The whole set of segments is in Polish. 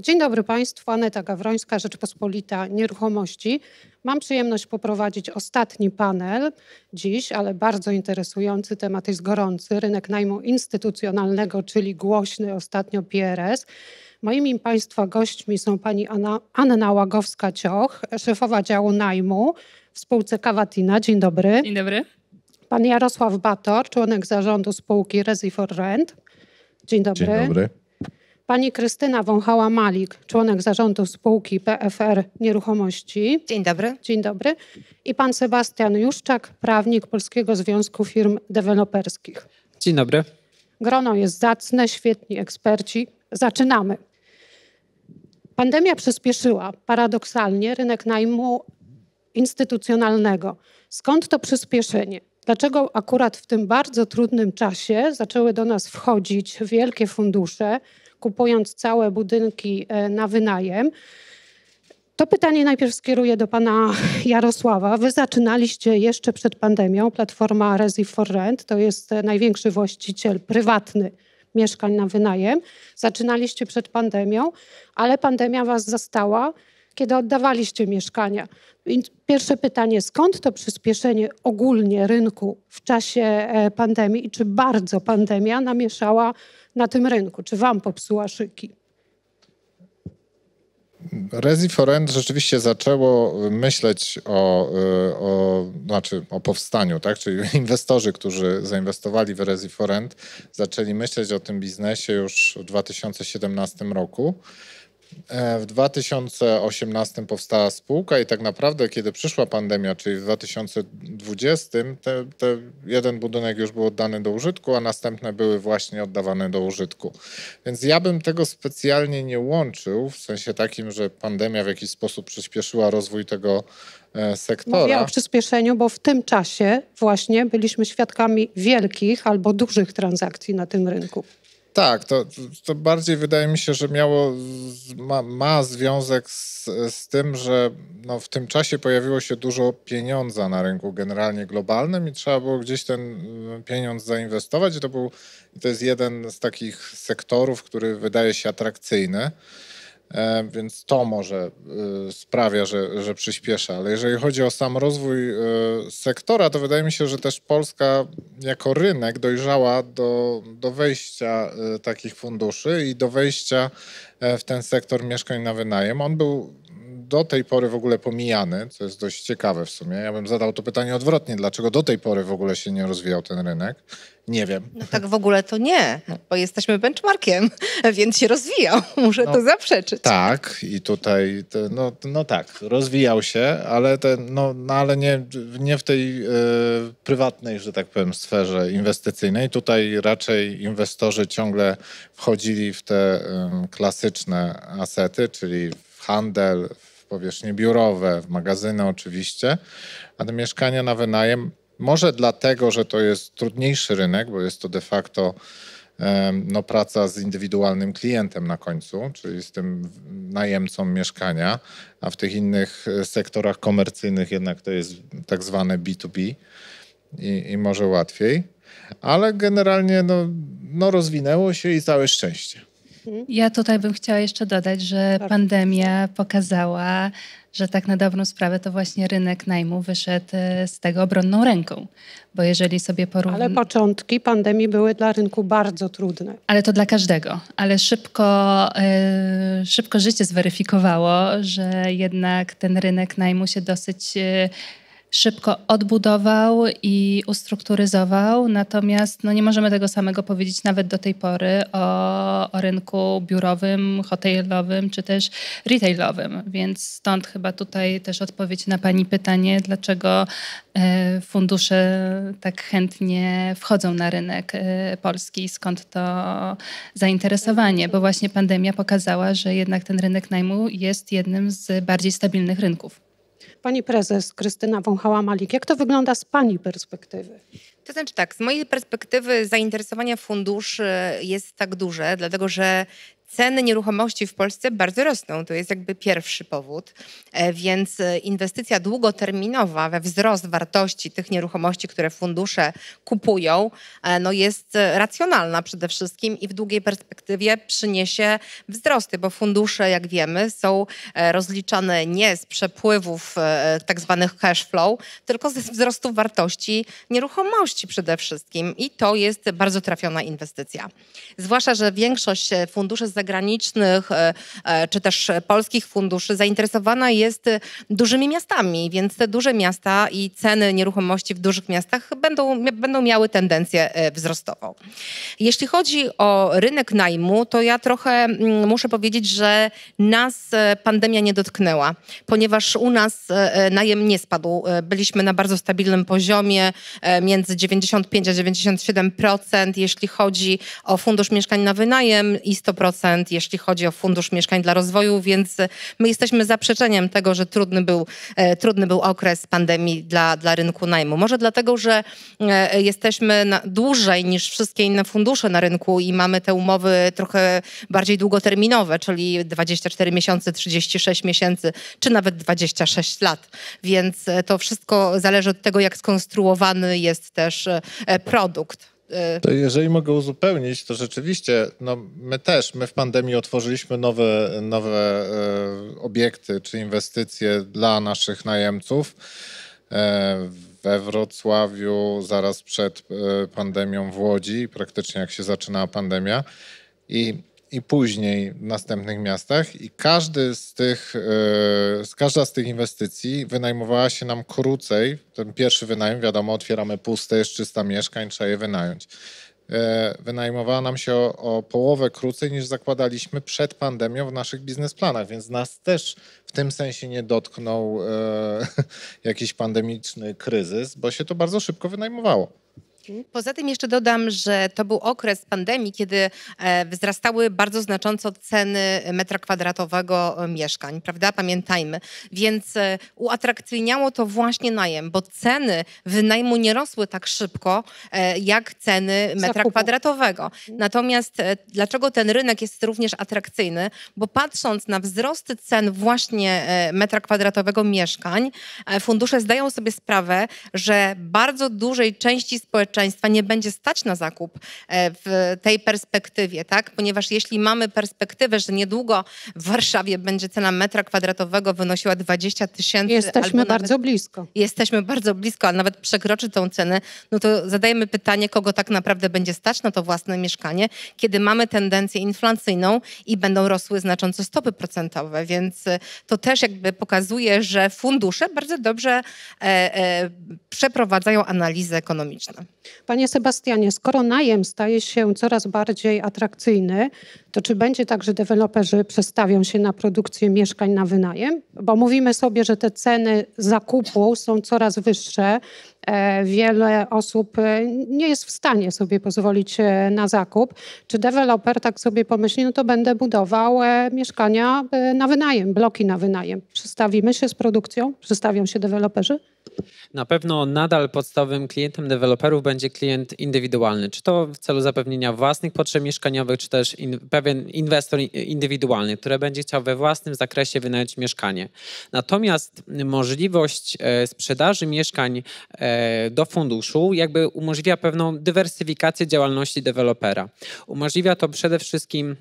Dzień dobry Państwu, Aneta Gawrońska, Rzeczpospolita Nieruchomości. Mam przyjemność poprowadzić ostatni panel dziś, ale bardzo interesujący, temat jest gorący, rynek najmu instytucjonalnego, czyli głośny ostatnio PRS. Moimi Państwa gośćmi są pani Anna, Anna Łagowska-Cioch, szefowa działu najmu w spółce Kawatina. Dzień dobry. Dzień dobry. Pan Jarosław Bator, członek zarządu spółki Resi for Rent. Dzień dobry. Dzień dobry. Pani Krystyna Wąchała-Malik, członek zarządu spółki PFR Nieruchomości. Dzień dobry. Dzień dobry. I pan Sebastian Juszczak, prawnik Polskiego Związku Firm Deweloperskich. Dzień dobry. Grono jest zacne, świetni eksperci. Zaczynamy. Pandemia przyspieszyła paradoksalnie rynek najmu instytucjonalnego. Skąd to przyspieszenie? Dlaczego akurat w tym bardzo trudnym czasie zaczęły do nas wchodzić wielkie fundusze, kupując całe budynki e, na wynajem. To pytanie najpierw skieruję do pana Jarosława. Wy zaczynaliście jeszcze przed pandemią. Platforma Resi for Rent to jest e, największy właściciel prywatny mieszkań na wynajem. Zaczynaliście przed pandemią, ale pandemia was zastała kiedy oddawaliście mieszkania. pierwsze pytanie, skąd to przyspieszenie ogólnie rynku w czasie e, pandemii i czy bardzo pandemia namieszała na tym rynku? Czy wam popsuła szyki? Resi Forend rzeczywiście zaczęło myśleć o, e, o, znaczy o powstaniu, tak? czyli inwestorzy, którzy zainwestowali w Resi Forend, zaczęli myśleć o tym biznesie już w 2017 roku. E, w 2018 powstała spółka i tak naprawdę, kiedy przyszła pandemia, czyli w 2020, te, te jeden budynek już był oddany do użytku, a następne były właśnie oddawane do użytku. Więc ja bym tego specjalnie nie łączył, w sensie takim, że pandemia w jakiś sposób przyspieszyła rozwój tego e, sektora. Mówię o przyspieszeniu, bo w tym czasie właśnie byliśmy świadkami wielkich albo dużych transakcji na tym rynku. Tak, to, to bardziej wydaje mi się, że miało, ma, ma związek z, z tym, że no w tym czasie pojawiło się dużo pieniądza na rynku generalnie globalnym i trzeba było gdzieś ten e, pieniądz zainwestować. To, był, to jest jeden z takich sektorów, który wydaje się atrakcyjny. E, więc to może e, sprawia, że, że przyspiesza. Ale jeżeli chodzi o sam rozwój e, sektora, to wydaje mi się, że też Polska jako rynek dojrzała do, do wejścia takich funduszy i do wejścia w ten sektor mieszkań na wynajem. On był do tej pory w ogóle pomijany, co jest dość ciekawe w sumie. Ja bym zadał to pytanie odwrotnie, dlaczego do tej pory w ogóle się nie rozwijał ten rynek? Nie wiem. No tak w ogóle to nie, no. bo jesteśmy benchmarkiem, więc się rozwijał, muszę no, to zaprzeczyć. Tak, i tutaj, no, no tak, rozwijał się, ale, no, no, ale nie, nie w tej e, prywatnej, że tak powiem, sferze inwestycyjnej. Tutaj raczej inwestorzy ciągle wchodzili w te klasyczne asety, czyli w handel, w powierzchnie biurowe, magazyny oczywiście, a te mieszkania na wynajem, może dlatego, że to jest trudniejszy rynek, bo jest to de facto no, praca z indywidualnym klientem na końcu, czyli z tym najemcą mieszkania, a w tych innych e, sektorach komercyjnych jednak to jest tak zwane B2B i, i może łatwiej. Ale generalnie no, no rozwinęło się i całe szczęście. Mhm. Ja tutaj bym chciała jeszcze dodać, że pandemia pokazała, że tak na dobrą sprawę to właśnie rynek najmu wyszedł e, z tego obronną ręką. Bo jeżeli sobie porównamy. Ale początki pandemii były dla rynku bardzo trudne. Ale to dla każdego. Ale szybko, e, szybko życie zweryfikowało, że jednak ten rynek najmu się dosyć. E, szybko odbudował i ustrukturyzował, natomiast no, nie możemy tego samego powiedzieć nawet do tej pory o, o rynku biurowym, hotelowym czy też retailowym, więc stąd chyba tutaj też odpowiedź na Pani pytanie, dlaczego e, fundusze tak chętnie wchodzą na rynek e, polski, skąd to zainteresowanie, bo właśnie pandemia pokazała, że jednak ten rynek najmu jest jednym z bardziej stabilnych rynków. Pani prezes Krystyna Wąchała-Malik, jak to wygląda z Pani perspektywy? To znaczy tak, z mojej perspektywy zainteresowanie funduszy jest tak duże, dlatego że ceny nieruchomości w Polsce bardzo rosną. To jest jakby pierwszy powód. E, więc e, inwestycja długoterminowa we wzrost wartości tych nieruchomości, które fundusze kupują, e, no jest racjonalna przede wszystkim i w długiej perspektywie przyniesie wzrosty, bo fundusze, jak wiemy, są rozliczane nie z przepływów tak zwanych cash flow, tylko ze wzrostu wartości nieruchomości przede wszystkim. I to jest bardzo trafiona inwestycja. Zwłaszcza, że większość funduszy z zagranicznych e, e, czy też polskich funduszy zainteresowana jest dużymi miastami, więc te duże miasta i ceny nieruchomości w dużych miastach będą, będą miały tendencję e, wzrostową. Jeśli chodzi o rynek najmu, to ja trochę mm, muszę powiedzieć, że nas pandemia nie dotknęła, ponieważ u nas najem nie spadł. Byliśmy na bardzo stabilnym poziomie, między 95 a 97%, jeśli chodzi o fundusz mieszkań na wynajem i 100% jeśli chodzi o Fundusz Mieszkań dla Rozwoju, więc my jesteśmy zaprzeczeniem tego, że trudny był, e, trudny był okres pandemii dla, dla rynku najmu. Może dlatego, że e, jesteśmy na, dłużej niż wszystkie inne fundusze na rynku i mamy te umowy trochę bardziej długoterminowe, czyli 24 miesiące, 36 miesięcy, czy nawet 26 lat. Więc e, to wszystko zależy od tego, jak skonstruowany jest też produkt. Y, to jeżeli mogę uzupełnić, to rzeczywiście no, my też, my w pandemii otworzyliśmy nowe, nowe y, obiekty czy inwestycje dla naszych najemców. Y, we Wrocławiu zaraz przed pandemią w Łodzi, praktycznie jak się zaczynała pandemia. I i później w następnych miastach i każdy z tych, e, z każda z tych inwestycji wynajmowała się nam krócej. Ten pierwszy wynajem, wiadomo, otwieramy puste, jest 300 mieszkań, trzeba je wynająć. E, wynajmowała nam się o, o połowę krócej niż zakładaliśmy przed pandemią w naszych biznesplanach, więc nas też w tym sensie nie dotknął e, jakiś pandemiczny kryzys, bo się to bardzo szybko wynajmowało. Poza tym jeszcze dodam, że to był okres pandemii, kiedy e, wzrastały bardzo znacząco ceny metra kwadratowego e, mieszkań, prawda? Pamiętajmy. Więc e, uatrakcyjniało to właśnie najem, bo ceny wynajmu nie rosły tak szybko jak ceny metra Zakupu. kwadratowego. Mhm. Natomiast dlaczego ten rynek jest również atrakcyjny? Bo patrząc na wzrosty cen właśnie metra kwadratowego mieszkań, fundusze zdają sobie sprawę, że bardzo dużej części społeczeństwa społeczeństwa nie będzie stać na zakup e, w tej perspektywie, tak? Ponieważ jeśli mamy perspektywę, że niedługo w Warszawie będzie cena metra kwadratowego wynosiła 20 tysięcy. Jesteśmy bardzo blisko. Jesteśmy bardzo blisko, a nawet przekroczy tą cenę, no to zadajemy pytanie, kogo tak naprawdę będzie stać na to własne mieszkanie, kiedy mamy tendencję inflacyjną i będą rosły znacząco stopy procentowe, więc e, to też jakby pokazuje, że fundusze bardzo dobrze e, e, przeprowadzają analizy ekonomiczne. Panie Sebastianie, skoro najem staje się coraz bardziej atrakcyjny, to czy będzie tak, że deweloperzy przestawią się na produkcję mieszkań na wynajem? Bo mówimy sobie, że te ceny zakupu są coraz wyższe. E, wiele osób e, nie jest w stanie sobie pozwolić e, na zakup. Czy deweloper tak sobie pomyśli, no to będę budował mieszkania na wynajem, bloki na wynajem. Przystawimy się z produkcją? Przystawią się deweloperzy? Na pewno nadal podstawowym klientem deweloperów będzie klient indywidualny, czy to w celu zapewnienia własnych potrzeb mieszkaniowych, czy też in, pewien inwestor indywidualny, który będzie chciał we własnym zakresie wynająć mieszkanie. Natomiast możliwość sprzedaży mieszkań E, do funduszu jakby umożliwia pewną dywersyfikację działalności dewelopera. Umożliwia to przede wszystkim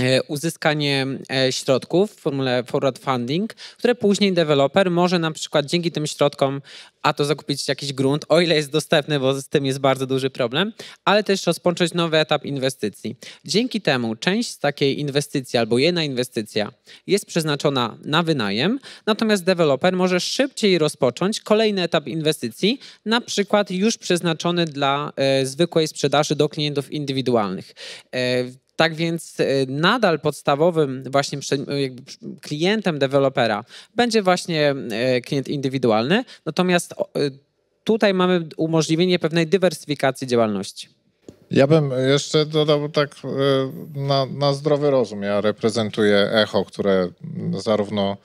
E, uzyskanie e, środków w formule forward funding, które później deweloper może na przykład dzięki tym środkom a to zakupić jakiś grunt, o ile jest dostępny, bo z tym jest bardzo duży problem, ale też rozpocząć nowy etap inwestycji. Dzięki temu część z takiej inwestycji albo jedna inwestycja jest przeznaczona na wynajem, natomiast deweloper może szybciej rozpocząć kolejny etap inwestycji, na przykład już przeznaczony dla e, zwykłej sprzedaży do klientów indywidualnych. E, tak więc y, nadal podstawowym właśnie y, klientem dewelopera będzie właśnie y, klient indywidualny, natomiast tutaj mamy umożliwienie pewnej dywersyfikacji działalności. Ja bym jeszcze dodał tak na, na zdrowy rozum. Ja reprezentuję echo, które zarówno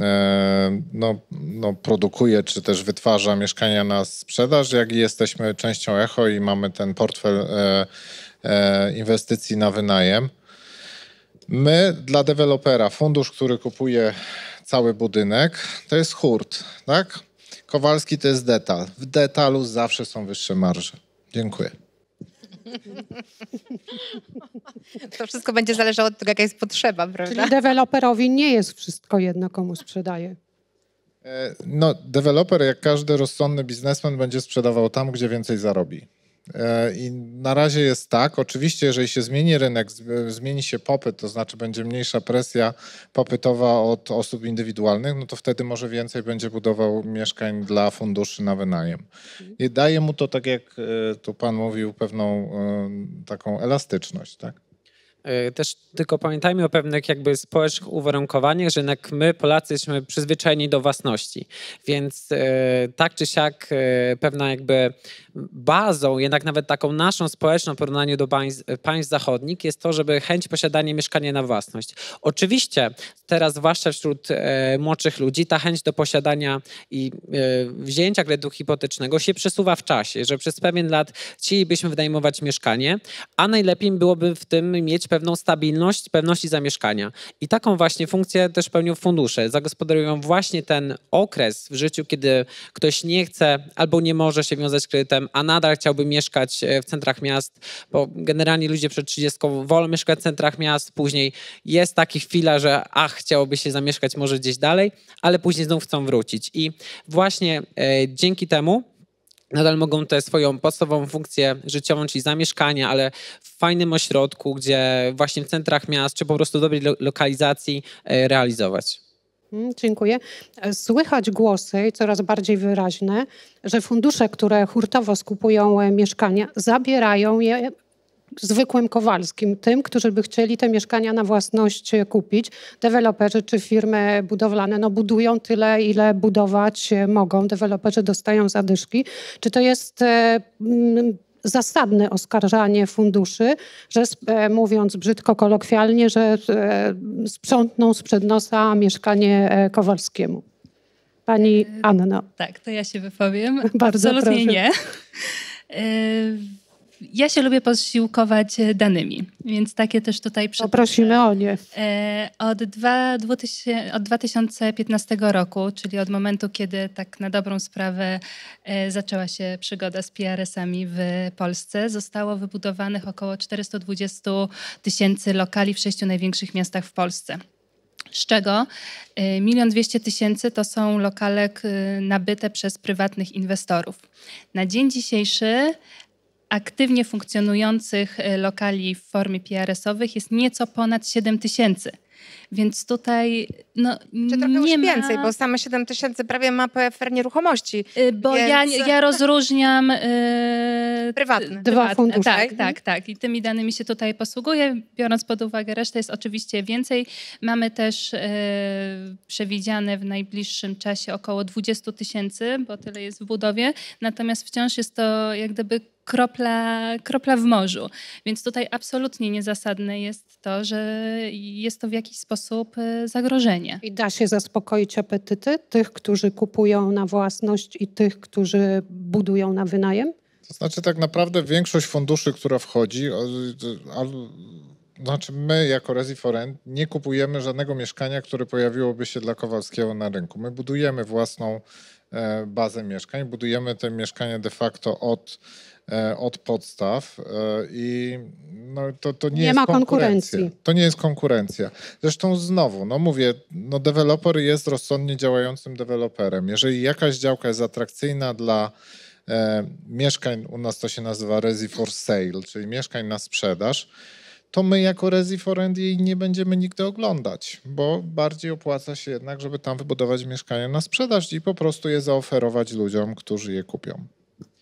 e, no, no, produkuje czy też wytwarza mieszkania na sprzedaż, jak i jesteśmy częścią Echo i mamy ten portfel e, E, inwestycji na wynajem. My dla dewelopera, fundusz, który kupuje cały budynek, to jest hurt, tak? Kowalski to jest detal. W detalu zawsze są wyższe marże. Dziękuję. To wszystko będzie zależało od tego, jaka jest potrzeba, prawda? Czyli deweloperowi nie jest wszystko jedno, komu sprzedaje. E, no, deweloper, jak każdy rozsądny biznesmen, będzie sprzedawał tam, gdzie więcej zarobi. E, I na razie jest tak. Oczywiście, jeżeli się zmieni rynek, zmieni się popyt, to znaczy będzie mniejsza presja popytowa od osób indywidualnych, no to wtedy może więcej będzie budował mieszkań dla funduszy na wynajem. I daje mu to, tak jak e, tu Pan mówił, pewną e, taką elastyczność, tak? Też tylko pamiętajmy o pewnych jakby społecznych uwarunkowaniach, że jednak my Polacy jesteśmy przyzwyczajeni do własności, więc tak czy siak pewna jakby bazą, jednak nawet taką naszą społeczną w porównaniu do państw, państw zachodnich, jest to, żeby chęć posiadania mieszkania na własność. Oczywiście teraz, zwłaszcza wśród e, młodszych ludzi, ta chęć do posiadania i e, wzięcia kredytu hipotecznego się przesuwa w czasie, że przez pewien lat chcielibyśmy wynajmować mieszkanie, a najlepiej byłoby w tym mieć pewną stabilność, pewności zamieszkania. I taką właśnie funkcję też pełnią fundusze. Zagospodarują właśnie ten okres w życiu, kiedy ktoś nie chce albo nie może się wiązać z kredytem, a nadal chciałby mieszkać e, w centrach miast, bo generalnie ludzie przed 30 wolą mieszkać w centrach miast, później jest taki chwila, że ach, chciałoby się zamieszkać może gdzieś dalej, ale później znów chcą wrócić. I właśnie e, dzięki temu nadal mogą tę swoją podstawową funkcję życiową, czyli zamieszkanie, ale w fajnym ośrodku, gdzie właśnie w centrach miast, czy po prostu dobrej lokalizacji e, realizować. Mhm, dziękuję. E, słychać głosy, coraz bardziej wyraźne, że fundusze, które hurtowo skupują e, mieszkania, zabierają je zwykłym Kowalskim, tym, którzy by chcieli te mieszkania na własność e, kupić. Deweloperzy czy firmy budowlane no, budują tyle, ile budować mogą. Deweloperzy dostają zadyszki. Czy to jest zasadne oskarżanie funduszy, że e, mówiąc brzydko kolokwialnie, że e, sprzątną sprzed nosa mieszkanie e, Kowalskiemu. Pani Anna. Tak, to ja się wypowiem. Bardzo Absolutnie proszę. nie ja się lubię posiłkować e, danymi, więc takie też tutaj przypadki. Prosimy o nie. E, od, dwa, od 2015 roku, czyli od momentu, kiedy tak na dobrą sprawę e, zaczęła się przygoda z PRS-ami w Polsce, zostało wybudowanych około 420 tysięcy lokali w sześciu największych miastach w Polsce. Z czego 1 200 tysięcy to są lokale nabyte przez prywatnych inwestorów. Na dzień dzisiejszy aktywnie funkcjonujących y, lokali w formie PRS-owych jest nieco ponad 7 tysięcy. Więc tutaj no, Czy trochę nie już ma... więcej, bo same 7 tysięcy prawie ma PFR nieruchomości. Y, bo więc... ja, ja rozróżniam... Yy, prywatne. Dwa fundusze. Tak, tak, tak. I tymi danymi się tutaj posługuję. Biorąc pod uwagę resztę jest oczywiście więcej. Mamy też yy, przewidziane w najbliższym czasie około 20 tysięcy, bo tyle jest w budowie. Natomiast wciąż jest to jak gdyby kropla, kropla w morzu. Więc tutaj absolutnie niezasadne jest to, że jest to w jakiś sposób y, zagrożenie. I da się zaspokoić apetyty tych, którzy kupują na własność i tych, którzy budują na wynajem? To znaczy, tak naprawdę większość funduszy, która wchodzi, znaczy my jako Resiforent nie kupujemy żadnego mieszkania, które pojawiłoby się dla Kowalskiego na rynku. My budujemy własną e, bazę mieszkań, budujemy te mieszkania de facto od E, od podstaw e, i no, to, to nie, nie jest ma konkurencja. konkurencji. To nie jest konkurencja. Zresztą znowu, no mówię, no deweloper jest rozsądnie działającym deweloperem. Jeżeli jakaś działka jest atrakcyjna dla e, mieszkań, u nas to się nazywa Resi for Sale, czyli mieszkań na sprzedaż, to my jako Resi for Rent jej nie będziemy nigdy oglądać, bo bardziej opłaca się jednak, żeby tam wybudować mieszkania na sprzedaż i po prostu je zaoferować ludziom, którzy je kupią.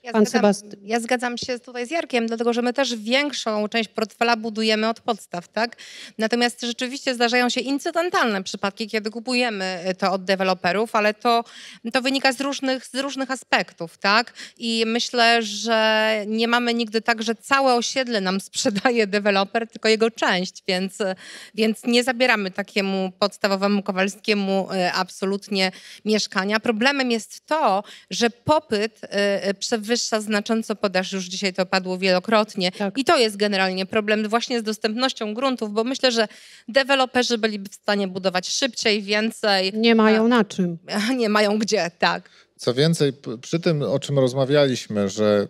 Ja Pan zgadzam, ja zgadzam się tutaj z Jarkiem, dlatego że my też większą część portfela budujemy od podstaw, tak? Natomiast rzeczywiście zdarzają się incydentalne przypadki, kiedy kupujemy y, to od deweloperów, ale to, to wynika z różnych, z różnych aspektów, tak? I myślę, że nie mamy nigdy tak, że całe osiedle nam sprzedaje deweloper, tylko jego część, więc, więc nie zabieramy takiemu podstawowemu Kowalskiemu y, absolutnie mieszkania. Problemem jest to, że popyt y, przewyższa wyższa znacząco podaż, już dzisiaj to padło wielokrotnie. Tak. I to jest generalnie problem właśnie z dostępnością gruntów, bo myślę, że deweloperzy byliby w stanie budować szybciej, więcej. Nie mają na czym. Nie mają gdzie, tak. Co więcej, przy tym, o czym rozmawialiśmy, że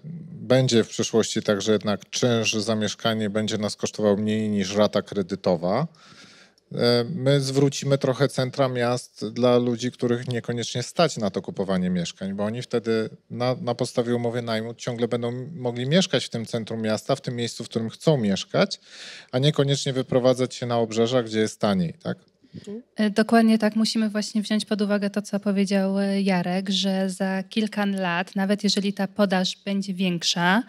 będzie w przyszłości tak, że jednak czynsz za mieszkanie będzie nas kosztował mniej niż rata kredytowa, E, my zwrócimy trochę centra miast dla ludzi, których niekoniecznie stać na to kupowanie mieszkań, bo oni wtedy na, na, podstawie umowy najmu ciągle będą mogli mieszkać w tym centrum miasta, w tym miejscu, w którym chcą mieszkać, a niekoniecznie wyprowadzać się na obrzeża, gdzie jest taniej. Tak? Y, dokładnie tak. Musimy właśnie wziąć pod uwagę to, co powiedział y, Jarek, że za kilka lat, nawet jeżeli ta podaż będzie większa,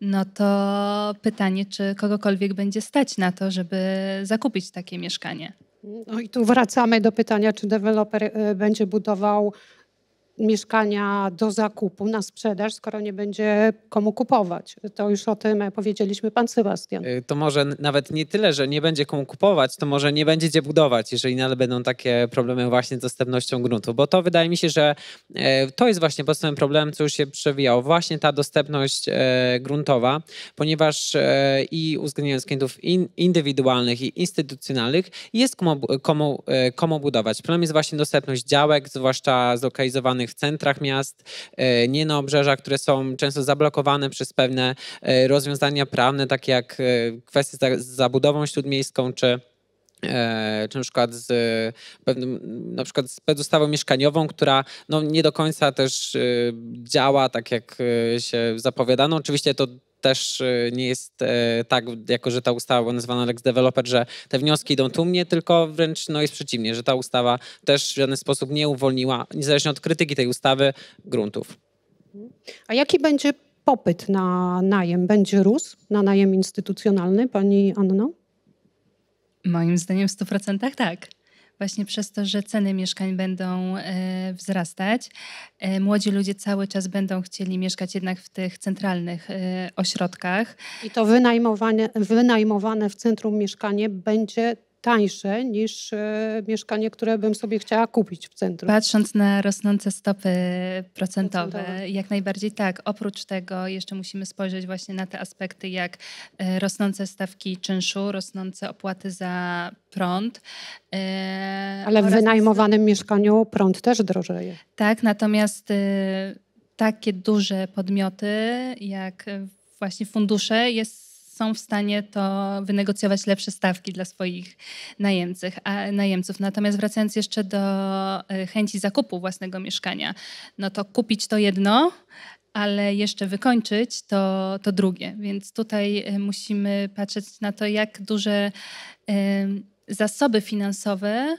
no to pytanie, czy kogokolwiek będzie stać na to, żeby zakupić takie mieszkanie. No i tu wracamy do pytania, czy deweloper y, będzie budował mieszkania do zakupu, na sprzedaż, skoro nie będzie komu kupować. To już o tym powiedzieliśmy, pan Sebastian. Y, to może nawet nie tyle, że nie będzie komu kupować, to może nie będzie gdzie budować, jeżeli nadal będą takie problemy właśnie z dostępnością gruntu, bo to wydaje mi się, że y, to jest właśnie podstawowym problemem, co już się przewijało, właśnie ta dostępność y, gruntowa, ponieważ i uwzględniając klientów indywidualnych i instytucjonalnych jest komu, komu, komu budować. Problem jest właśnie dostępność działek, zwłaszcza zlokalizowanych w centrach miast, e, nie na obrzeżach, które są często zablokowane przez pewne e, rozwiązania prawne, takie jak e, kwestie z zabudową śródmiejską czy czy na przykład z pewnym, na przykład z przedustawą mieszkaniową, która no nie do końca też działa tak, jak się zapowiadano. Oczywiście to też y, nie jest e, tak, jako że ta ustawa była nazwana Lex Developer, że te wnioski idą tu mnie, tylko wręcz no, jest przeciwnie, że ta ustawa też w żaden sposób nie uwolniła, niezależnie od krytyki tej ustawy, gruntów. A jaki będzie popyt na najem? Będzie rósł na najem instytucjonalny, pani Anno? Moim zdaniem w 100% tak właśnie przez to, że ceny mieszkań będą e, wzrastać. E, młodzi ludzie cały czas będą chcieli mieszkać jednak w tych centralnych e, ośrodkach. I to wynajmowane, wynajmowane w centrum mieszkanie będzie tańsze niż e, mieszkanie, które bym sobie chciała kupić w centrum. Patrząc na rosnące stopy procentowe, procentowe, jak najbardziej tak. Oprócz tego jeszcze musimy spojrzeć właśnie na te aspekty, jak e, rosnące stawki czynszu, rosnące opłaty za prąd. E, Ale w wynajmowanym mieszkaniu prąd też drożeje. Tak, natomiast takie duże podmioty jak właśnie fundusze jest są w stanie to wynegocjować lepsze stawki dla swoich najemcych, a, najemców. Natomiast wracając jeszcze do e, chęci zakupu własnego mieszkania, no to kupić to jedno, ale jeszcze wykończyć to, to drugie. Więc tutaj e, musimy patrzeć na to, jak duże e, zasoby finansowe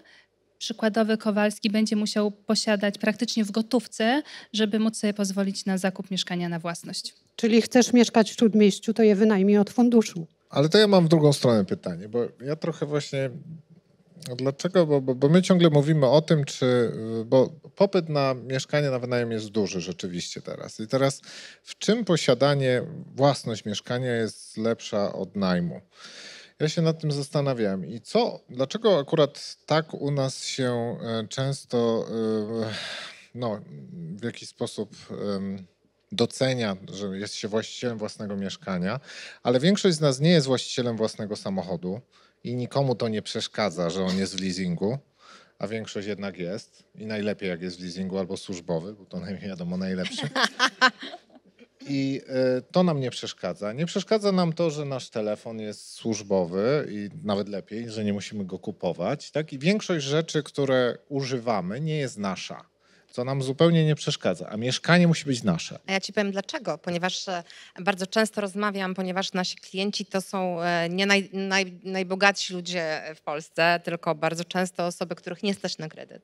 przykładowy Kowalski będzie musiał posiadać praktycznie w gotówce, żeby móc sobie pozwolić na zakup mieszkania na własność. Czyli chcesz mieszkać w śródmieściu, to je wynajmij od funduszu. Ale to ja mam w drugą stronę pytanie, bo ja trochę właśnie Dlaczego? Bo, bo, bo, my ciągle mówimy o tym, czy. Bo popyt na mieszkanie na wynajem jest duży rzeczywiście teraz. I teraz w czym posiadanie, własność mieszkania jest lepsza od najmu? Ja się nad tym zastanawiałem. I co, dlaczego akurat tak u nas się e, często e, no, w jakiś sposób docenia, że jest się właścicielem własnego mieszkania, ale większość z nas nie jest właścicielem własnego samochodu i nikomu to nie przeszkadza, że on jest w leasingu, a większość jednak jest. I najlepiej, jak jest w leasingu albo służbowy, bo to najmniej, wiadomo najlepszy. I e, to nam nie przeszkadza. Nie przeszkadza nam to, że nasz telefon jest służbowy i nawet lepiej, że nie musimy go kupować. Tak? I większość rzeczy, które używamy, nie jest nasza co nam zupełnie nie przeszkadza, a mieszkanie musi być nasze. A ja ci powiem dlaczego, ponieważ e, bardzo często rozmawiam, ponieważ nasi klienci to są e, nie naj, naj, najbogatsi ludzie w Polsce, tylko bardzo często osoby, których nie stać na kredyt.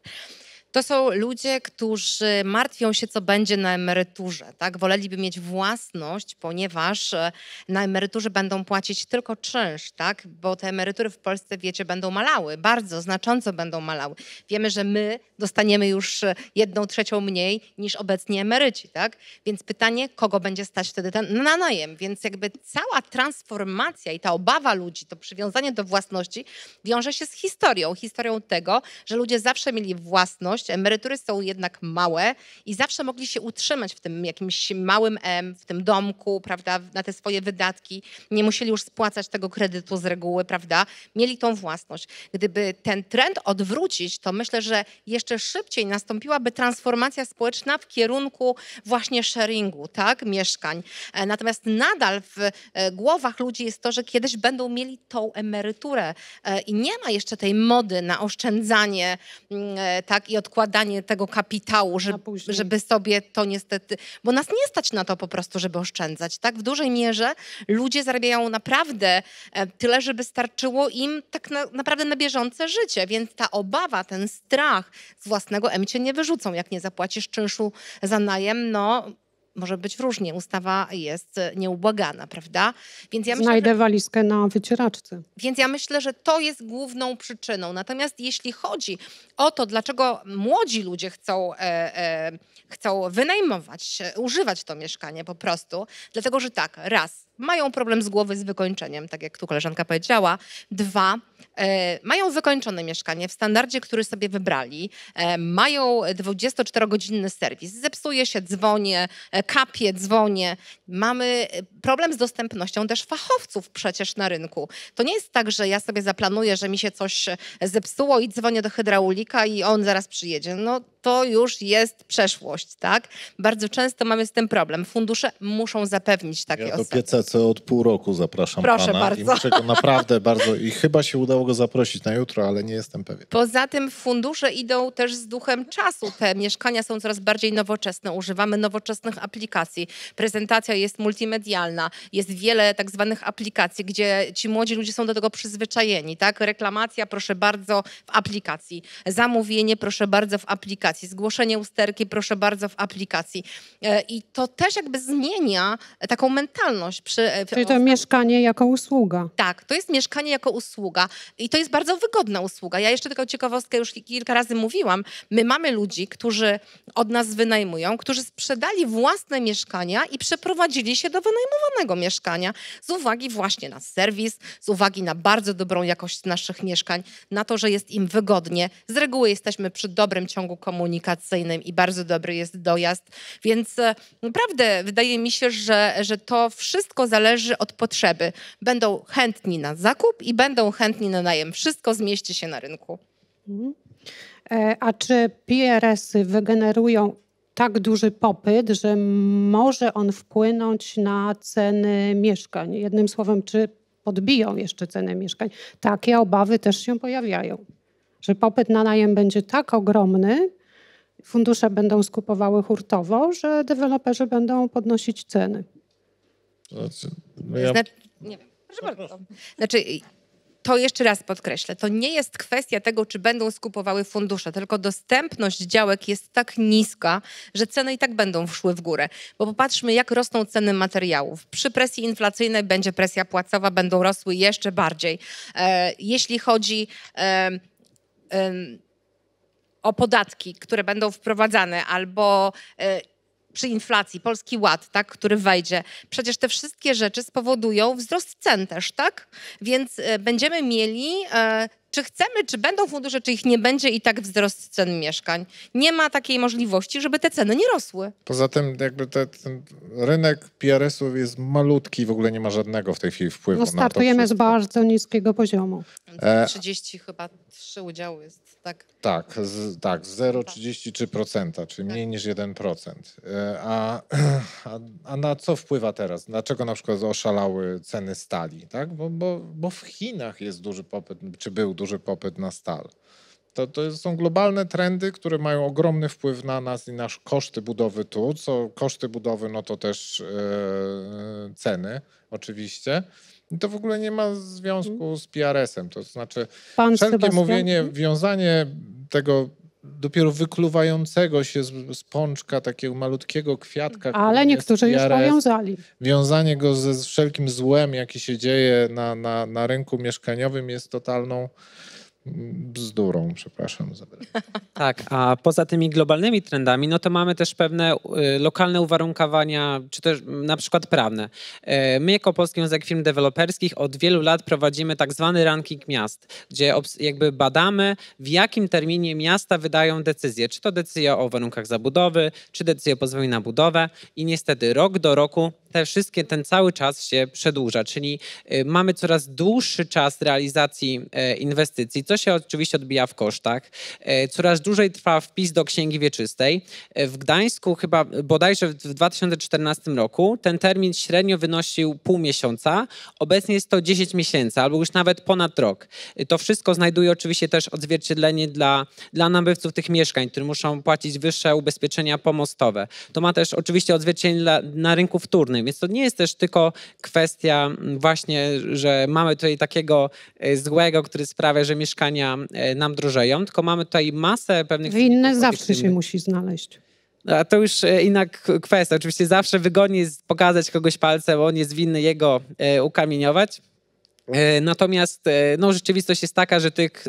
To są ludzie, którzy martwią się, co będzie na emeryturze. Tak? Woleliby mieć własność, ponieważ e, na emeryturze będą płacić tylko czynsz, tak? bo te emerytury w Polsce, wiecie, będą malały, bardzo znacząco będą malały. Wiemy, że my dostaniemy już e, jedną trzecią mniej niż obecnie emeryci. Tak? Więc pytanie, kogo będzie stać wtedy ten, na najem? Więc jakby cała transformacja i ta obawa ludzi, to przywiązanie do własności wiąże się z historią. Historią tego, że ludzie zawsze mieli własność, Emerytury są jednak małe i zawsze mogli się utrzymać w tym jakimś małym M, w tym domku, prawda, na te swoje wydatki. Nie musieli już spłacać tego kredytu z reguły, prawda. Mieli tą własność. Gdyby ten trend odwrócić, to myślę, że jeszcze szybciej nastąpiłaby transformacja społeczna w kierunku właśnie sharingu, tak, mieszkań. E, natomiast nadal w e, głowach ludzi jest to, że kiedyś będą mieli tą emeryturę e, i nie ma jeszcze tej mody na oszczędzanie mm, tak i od odkładanie tego kapitału, żeby, żeby sobie to niestety, bo nas nie stać na to po prostu, żeby oszczędzać. Tak? W dużej mierze ludzie zarabiają naprawdę e, tyle, żeby starczyło im tak na, naprawdę na bieżące życie, więc ta obawa, ten strach z własnego M cię nie wyrzucą. Jak nie zapłacisz czynszu za najem, no może być różnie. Ustawa jest nieubłagana, prawda? Więc ja myślę, Znajdę że... walizkę na wycieraczce. Więc ja myślę, że to jest główną przyczyną. Natomiast jeśli chodzi o to, dlaczego młodzi ludzie chcą, e, e, chcą wynajmować, używać to mieszkanie po prostu, dlatego że tak, raz, mają problem z głowy z wykończeniem, tak jak tu koleżanka powiedziała. Dwa, e, mają wykończone mieszkanie w standardzie, który sobie wybrali. E, mają 24-godzinny serwis. Zepsuje się, dzwonię, e, kapie, dzwonię. Mamy e, problem z dostępnością też fachowców przecież na rynku. To nie jest tak, że ja sobie zaplanuję, że mi się coś e, zepsuło i dzwonię do hydraulika i on zaraz przyjedzie. No to już jest przeszłość, tak? Bardzo często mamy z tym problem. Fundusze muszą zapewnić takie ja osoby. Ja do PCC od pół roku zapraszam Proszę pana. bardzo. I muszę go naprawdę bardzo i chyba się udało go zaprosić na jutro, ale nie jestem pewien. Poza tym fundusze idą też z duchem czasu. Te mieszkania są coraz bardziej nowoczesne. Używamy nowoczesnych aplikacji. Prezentacja jest multimedialna. Jest wiele tak zwanych aplikacji, gdzie ci młodzi ludzie są do tego przyzwyczajeni, tak? Reklamacja, proszę bardzo, w aplikacji. Zamówienie, proszę bardzo, w aplikacji aplikacji, zgłoszenie usterki, proszę bardzo, w aplikacji. E, I to też jakby zmienia taką mentalność. Przy, e, Czyli to mieszkanie jako usługa. Tak, to jest mieszkanie jako usługa i to jest bardzo wygodna usługa. Ja jeszcze tylko ciekawostkę już kilka razy mówiłam. My mamy ludzi, którzy od nas wynajmują, którzy sprzedali własne mieszkania i przeprowadzili się do wynajmowanego mieszkania z uwagi właśnie na serwis, z uwagi na bardzo dobrą jakość naszych mieszkań, na to, że jest im wygodnie. Z reguły jesteśmy przy dobrym ciągu komunikacji komunikacyjnym i bardzo dobry jest dojazd. Więc e, naprawdę wydaje mi się, że, że to wszystko zależy od potrzeby. Będą chętni na zakup i będą chętni na najem. Wszystko zmieści się na rynku. Mhm. E, a czy PRS-y wygenerują tak duży popyt, że może on wpłynąć na ceny mieszkań? Jednym słowem, czy podbiją jeszcze ceny mieszkań? Takie obawy też się pojawiają, że popyt na najem będzie tak ogromny, fundusze będą skupowały hurtowo, że deweloperzy będą podnosić ceny. Znaczy, no znaczy, ja... nie wiem, proszę bardzo. Znaczy, to jeszcze raz podkreślę, to nie jest kwestia tego, czy będą skupowały fundusze, tylko dostępność działek jest tak niska, że ceny i tak będą szły w górę. Bo popatrzmy, jak rosną ceny materiałów. Przy presji inflacyjnej będzie presja płacowa, będą rosły jeszcze bardziej. E, jeśli chodzi. E, e, o podatki, które będą wprowadzane, albo e, przy inflacji, polski ład, tak, który wejdzie. Przecież te wszystkie rzeczy spowodują wzrost cen też, tak? Więc e, będziemy mieli e, czy chcemy, czy będą fundusze, czy ich nie będzie i tak wzrost cen mieszkań. Nie ma takiej możliwości, żeby te ceny nie rosły. Poza tym jakby te, ten rynek PRS-ów jest malutki, w ogóle nie ma żadnego w tej chwili wpływu no, startujemy z bardzo niskiego poziomu. 30 e... chyba, 3 udziału jest, tak? Tak, tak 0,33%, czyli tak. mniej niż 1%. E, a, a, a, na co wpływa teraz? Dlaczego na przykład oszalały ceny stali? Tak? Bo, bo, bo w Chinach jest duży popyt, czy był duży popyt na stal. To, to są globalne trendy, które mają ogromny wpływ na nas i nasz koszty budowy tu, co koszty budowy, no to też e, e, ceny oczywiście. I to w ogóle nie ma związku z PRS-em. To znaczy, Pan wszelkie Sebastian? mówienie, wiązanie tego dopiero wykluwającego się z, z pączka takiego malutkiego kwiatka. Ale niektórzy już powiązali. Wiązanie go ze wszelkim złem, jaki się dzieje na, na, na rynku mieszkaniowym jest totalną bzdurą, przepraszam za Tak, a poza tymi globalnymi trendami, no to mamy też pewne y, lokalne uwarunkowania, czy też na przykład prawne. Y, my jako Polski Związek Firm Deweloperskich od wielu lat prowadzimy tak zwany ranking miast, gdzie jakby badamy, w jakim terminie miasta wydają decyzje, czy to decyzja o warunkach zabudowy, czy decyzja o pozwoleniu na budowę i niestety rok do roku te wszystkie, ten cały czas się przedłuża, czyli y, mamy coraz dłuższy czas realizacji e, inwestycji, Co? się oczywiście odbija w kosztach. E, coraz dłużej trwa wpis do Księgi Wieczystej. E, w Gdańsku chyba bodajże w 2014 roku ten termin średnio wynosił pół miesiąca. Obecnie jest to 10 miesięcy albo już nawet ponad rok. E, to wszystko znajduje oczywiście też odzwierciedlenie dla, dla nabywców tych mieszkań, którzy muszą płacić wyższe ubezpieczenia pomostowe. To ma też oczywiście odzwierciedlenie dla, na rynku wtórnym, więc to nie jest też tylko kwestia mm, właśnie, że mamy tutaj takiego złego, który sprawia, że mieszkanie mieszkania e, nam drożeją, tylko mamy tutaj masę pewnych... Winne zawsze się musi znaleźć. No, a to już e, inna kwestia. Oczywiście zawsze wygodnie jest pokazać kogoś palcem, on jest winny jego e, ukamieniować. Natomiast no, rzeczywistość jest taka, że tych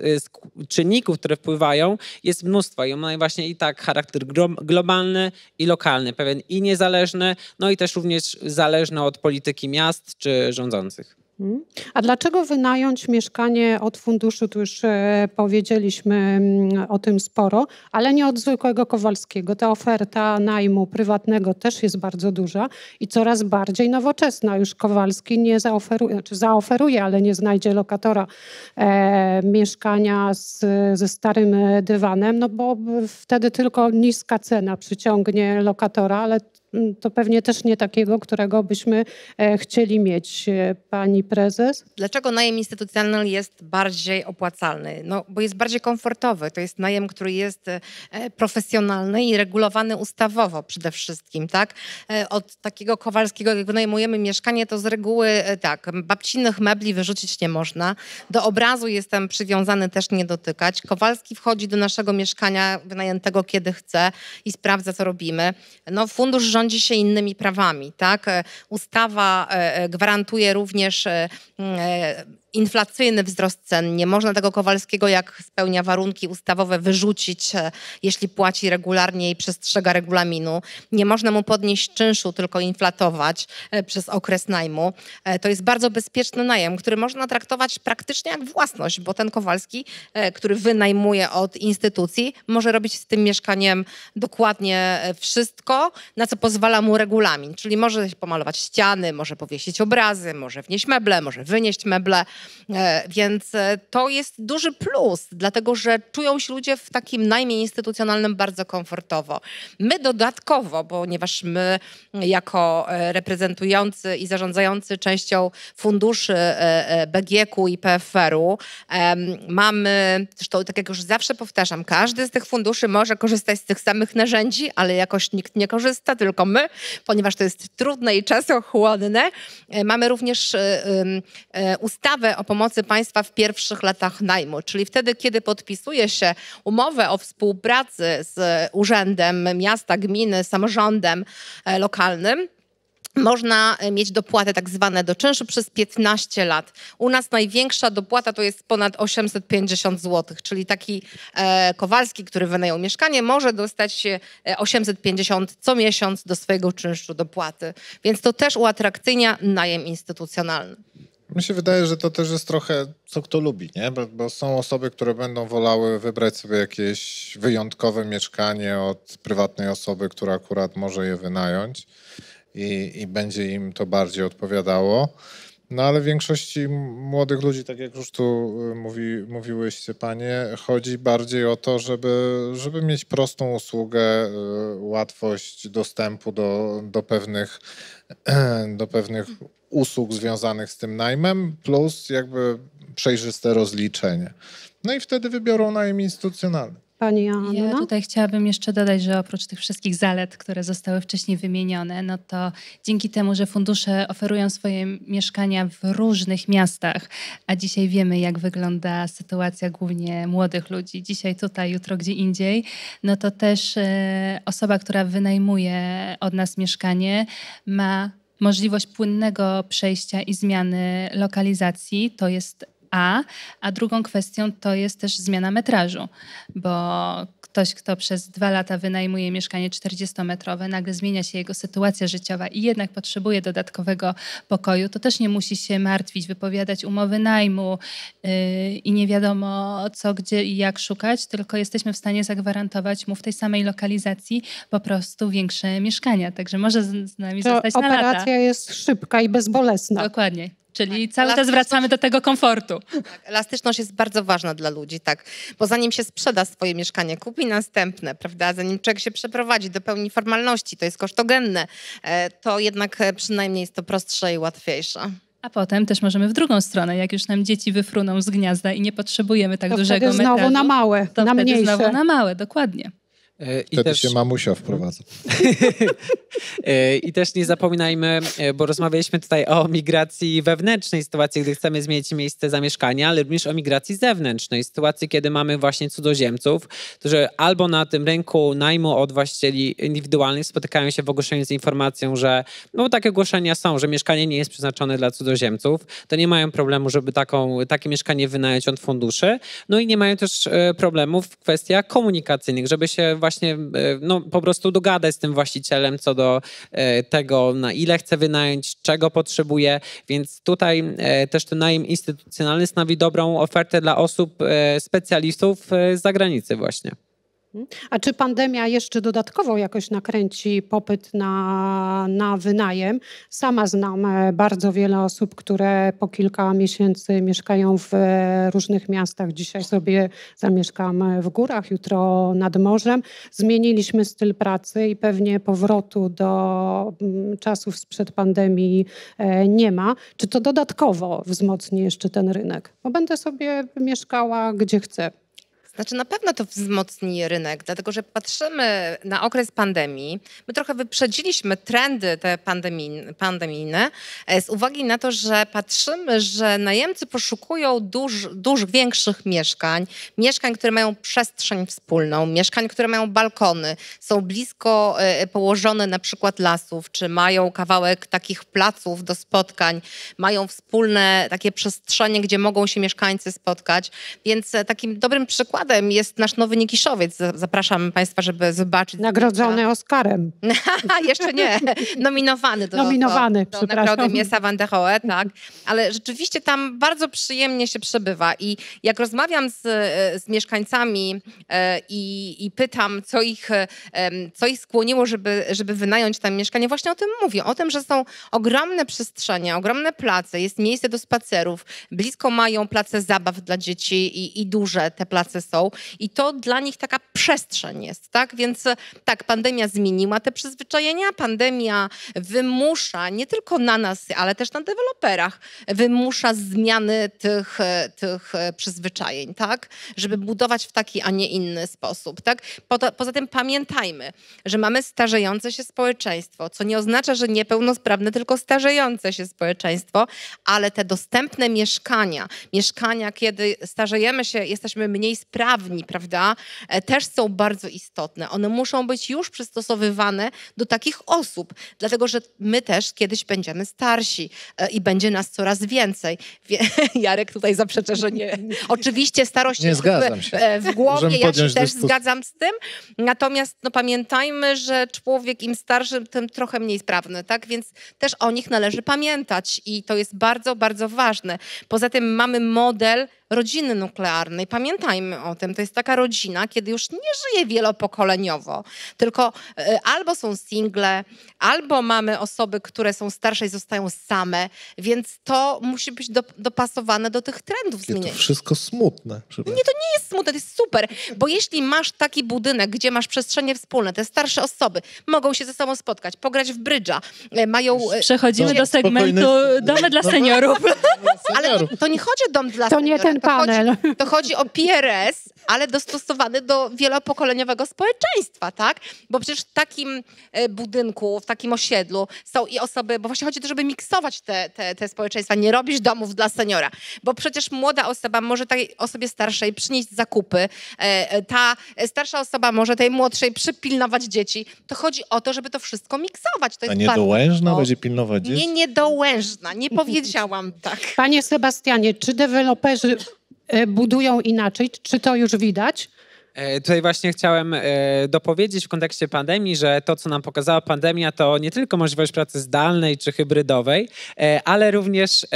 czynników, które wpływają, jest mnóstwo i ma właśnie i tak charakter globalny i lokalny, pewien i niezależny, no i też również zależny od polityki miast czy rządzących. Mhm. A dlaczego wynająć mieszkanie od funduszu? Tu już e, powiedzieliśmy mm, o tym sporo, ale nie od zwykłego Kowalskiego. Ta oferta najmu prywatnego też jest bardzo duża i coraz bardziej nowoczesna. Już Kowalski nie zaoferuje, znaczy zaoferuje ale nie znajdzie lokatora e, mieszkania z, ze starym e, dywanem, no bo wtedy tylko niska cena przyciągnie lokatora, ale Mm, to pewnie też nie takiego, którego byśmy e, chcieli mieć, e, pani prezes. Dlaczego najem instytucjonalny jest bardziej opłacalny? No, bo jest bardziej komfortowy. To jest najem, który jest e, profesjonalny i regulowany ustawowo przede wszystkim, tak? Od takiego Kowalskiego, jak wynajmujemy mieszkanie, to z reguły tak, babcinych mebli wyrzucić nie można. Do obrazu jestem przywiązany też nie dotykać. Kowalski wchodzi do naszego mieszkania wynajętego kiedy chce i sprawdza, co robimy. No, fundusz rządzi rządzi się innymi prawami. Tak? E, ustawa e, e, gwarantuje również inflacyjny wzrost cen. Nie można tego Kowalskiego, jak spełnia warunki ustawowe, wyrzucić, jeśli płaci regularnie i przestrzega regulaminu. Nie można mu podnieść czynszu, tylko inflatować przez okres najmu. To jest bardzo bezpieczny najem, który można traktować praktycznie jak własność, bo ten Kowalski, który wynajmuje od instytucji, może robić z tym mieszkaniem dokładnie wszystko, na co pozwala pozwala mu regulamin, czyli może pomalować ściany, może powiesić obrazy, może wnieść meble, może wynieść meble, e, więc e, to jest duży plus, dlatego że czują się ludzie w takim najmniej instytucjonalnym bardzo komfortowo. My dodatkowo, ponieważ my jako e, reprezentujący i zarządzający częścią funduszy BGK-u i PFR-u mamy, zresztą tak jak już zawsze powtarzam, każdy z tych funduszy może korzystać z tych samych narzędzi, ale jakoś nikt nie korzysta, tylko tylko my, ponieważ to jest trudne i czasochłonne. E, mamy również e, e, ustawę o pomocy państwa w pierwszych latach najmu, czyli wtedy, kiedy podpisuje się umowę o współpracy z urzędem miasta, gminy, samorządem lokalnym, można e, mieć dopłaty tak zwane do czynszu przez 15 lat. U nas największa dopłata to jest ponad 850 zł, czyli taki e, Kowalski, który wynajął mieszkanie, może dostać 850 e, co miesiąc do swojego czynszu dopłaty. Więc to też uatrakcyjnia najem instytucjonalny. Mi się wydaje, że to też jest trochę co kto lubi, nie? Bo, bo, są osoby, które będą wolały wybrać sobie jakieś wyjątkowe mieszkanie od prywatnej osoby, która akurat może je wynająć i, i będzie im to bardziej odpowiadało. No ale w większości młodych ludzi, tak jak już tu y, mówi, mówiłyście panie, chodzi bardziej o to, żeby, żeby mieć prostą usługę, y, łatwość dostępu do, do, pewnych, do pewnych usług związanych z tym najmem, plus jakby przejrzyste rozliczenie. No i wtedy wybiorą najem instytucjonalny. Pani Anna? Ja no? tutaj chciałabym jeszcze dodać, że oprócz tych wszystkich zalet, które zostały wcześniej wymienione, no to dzięki temu, że fundusze oferują swoje mieszkania w różnych miastach, a dzisiaj wiemy, jak wygląda sytuacja głównie młodych ludzi, dzisiaj tutaj, jutro gdzie indziej, no to też e, osoba, która wynajmuje od nas mieszkanie, ma możliwość płynnego przejścia i zmiany lokalizacji. To jest a, a drugą kwestią to jest też zmiana metrażu, bo ktoś, kto przez dwa lata wynajmuje mieszkanie 40-metrowe, nagle zmienia się jego sytuacja życiowa i jednak potrzebuje dodatkowego pokoju, to też nie musi się martwić, wypowiadać umowy najmu yy, i nie wiadomo co, gdzie i jak szukać, tylko jesteśmy w stanie zagwarantować mu w tej samej lokalizacji po prostu większe mieszkania. Także może z, z nami to zostać na lata. operacja jest szybka i bezbolesna. Dokładnie. Czyli tak, cały czas wracamy do tego komfortu. Tak, elastyczność jest bardzo ważna dla ludzi, tak. Bo zanim się sprzeda swoje mieszkanie, kupi następne, prawda? Zanim człowiek się przeprowadzi, dopełni formalności, to jest kosztogenne, e, to jednak e, przynajmniej jest to prostsze i łatwiejsze. A potem też możemy w drugą stronę, jak już nam dzieci wyfruną z gniazda i nie potrzebujemy tak to dużego metalu. znowu na małe, to na mniejsze. znowu na małe, dokładnie. E, I Wtedy też... się mamusia wprowadza. E, I też nie zapominajmy, e, bo rozmawialiśmy tutaj o migracji wewnętrznej, sytuacji, gdy chcemy zmienić miejsce zamieszkania, ale również o migracji zewnętrznej, sytuacji, kiedy mamy właśnie cudzoziemców, którzy albo na tym rynku najmu od właścicieli indywidualnych spotykają się w ogłoszeniu z informacją, że no takie ogłoszenia są, że mieszkanie nie jest przeznaczone dla cudzoziemców, to nie mają problemu, żeby taką, takie mieszkanie wynająć od funduszy, no i nie mają też problemów w kwestiach komunikacyjnych, żeby się właśnie właśnie e, no, po prostu dogadać z tym właścicielem co do e, tego, na ile chce wynająć, czego potrzebuje, więc tutaj e, też ten najem instytucjonalny stanowi dobrą ofertę dla osób, specjalistów z zagranicy właśnie. Mhm. A czy pandemia jeszcze dodatkowo jakoś nakręci popyt na, na wynajem? Sama znam e, bardzo wiele osób, które po kilka miesięcy mieszkają w e, różnych miastach. Dzisiaj sobie zamieszkam e, w górach, jutro nad morzem. Zmieniliśmy styl pracy i pewnie powrotu do mm, czasów sprzed pandemii nie ma. Czy to dodatkowo wzmocni jeszcze ten rynek? Bo będę sobie mieszkała gdzie chcę. Znaczy na pewno to wzmocni rynek, dlatego że patrzymy na okres pandemii. My trochę wyprzedziliśmy trendy te pandemijne, pandemijne z uwagi na to, że patrzymy, że najemcy poszukują dużo duż większych mieszkań, mieszkań, które mają przestrzeń wspólną, mieszkań, które mają balkony, są blisko e, e, położone na przykład lasów, czy mają kawałek takich placów do spotkań, mają wspólne takie przestrzenie, gdzie mogą się mieszkańcy spotkać. Więc e, takim dobrym przykładem przykładem jest nasz nowy Nikiszowiec. Zapraszam Państwa, żeby zobaczyć. Nagrodzony to... Oscarem. Jeszcze nie. Nominowany do, Nominowany, do, do, nagrody Miesa Van de Hoe, tak. Ale rzeczywiście tam bardzo przyjemnie się przebywa i jak rozmawiam z, z mieszkańcami e, i, i pytam, co ich, e, co ich skłoniło, żeby, żeby wynająć tam mieszkanie, właśnie o tym mówię. O tym, że są ogromne przestrzenie, ogromne place, jest miejsce do spacerów, blisko mają place zabaw dla dzieci i, i duże te place są i to dla nich taka przestrzeń jest, tak? Więc e, tak, pandemia zmieniła te przyzwyczajenia, pandemia wymusza nie tylko na nas, ale też na deweloperach, wymusza zmiany tych, e, tych e, przyzwyczajeń, tak? Żeby budować w taki, a nie inny sposób, tak? Poza tym pamiętajmy, że mamy starzejące się społeczeństwo, co nie oznacza, że niepełnosprawne, tylko starzejące się społeczeństwo, ale te dostępne mieszkania, mieszkania, kiedy starzejemy się, jesteśmy mniej sprawni, dawni, prawda, e, też są bardzo istotne. One muszą być już przystosowywane do takich osób, dlatego że my też kiedyś będziemy starsi e, i będzie nas coraz więcej. Jarek tutaj zaprzecza, że nie. Oczywiście starość nie jest w, e, w głowie, ja się też zgadzam z tym. Natomiast no, pamiętajmy, że człowiek im starszy, tym trochę mniej sprawny, tak? Więc też o nich należy pamiętać i to jest bardzo, bardzo ważne. Poza tym mamy model rodziny nuklearnej. Pamiętajmy o tym, to jest taka rodzina, kiedy już nie żyje wielopokoleniowo, tylko e, albo są single, albo mamy osoby, które są starsze i zostają same, więc to musi być do, dopasowane do tych trendów zmieniających. To wszystko smutne. Nie, to nie jest smutne, to jest super, bo jeśli masz taki budynek, gdzie masz przestrzenie wspólne, te starsze osoby mogą się ze sobą spotkać, pograć w brydża, e, mają... E, Przechodzimy do segmentu domy dla no, seniorów. No, Ale to, nie chodzi o dom dla to To nie ten panel. To chodzi, to chodzi o PRS, ale dostosowany do wielopokoleniowego społeczeństwa, tak? Bo przecież w takim e, budynku, w takim osiedlu są i osoby, bo właśnie chodzi o to, żeby miksować te, te, te społeczeństwa, nie robić domów dla seniora, bo przecież młoda osoba może tej osobie starszej przynieść zakupy, e, e, ta starsza osoba może tej młodszej przypilnować dzieci. To chodzi o to, żeby to wszystko miksować. To A niedołężna bardzo... będzie pilnować dzieci? Nie, niedołężna, nie powiedziałam tak. Panie Sebastianie, czy deweloperzy E, budują inaczej. Czy to już widać? E, tutaj właśnie chciałem e, dopowiedzieć w kontekście pandemii, że to, co nam pokazała pandemia, to nie tylko możliwość pracy zdalnej czy hybrydowej, ale również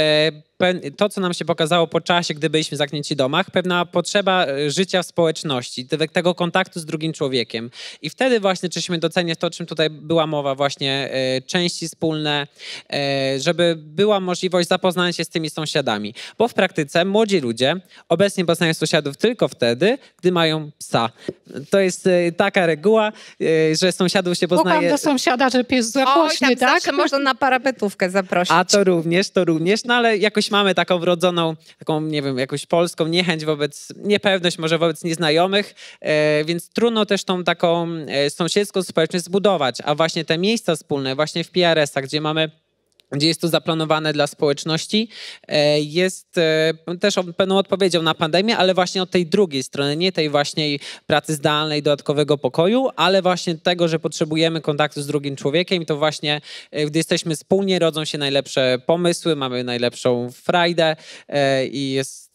to, co nam się pokazało po czasie, gdy byliśmy zaknięci w domach, pewna potrzeba e, życia w społeczności, tego kontaktu z drugim człowiekiem. I wtedy właśnie czyśmy doceniać to, o czym tutaj była mowa, właśnie e, części wspólne, e, żeby była możliwość zapoznania się z tymi sąsiadami. Bo w praktyce młodzi ludzie obecnie poznają sąsiadów tylko wtedy, gdy mają psa. To jest taka reguła, że sąsiadów się poznaje... Pukam do sąsiada, że pies za głośny, tak? Można na parapetówkę zaprosić. A to również, to również, no ale jakoś mamy taką wrodzoną, taką, nie wiem, jakąś polską niechęć wobec, niepewność może wobec nieznajomych, e, więc trudno też tą taką e, sąsiedzką społeczność zbudować, a właśnie te miejsca wspólne, właśnie w PRS-ach, gdzie mamy gdzie jest to zaplanowane dla społeczności, e, jest e, też pewną odpowiedzią na pandemię, ale właśnie od tej drugiej strony, nie tej właśnie pracy zdalnej, dodatkowego pokoju, ale właśnie tego, że potrzebujemy kontaktu z drugim człowiekiem i to właśnie, e, gdy jesteśmy wspólnie, rodzą się najlepsze pomysły, mamy najlepszą frajdę i jest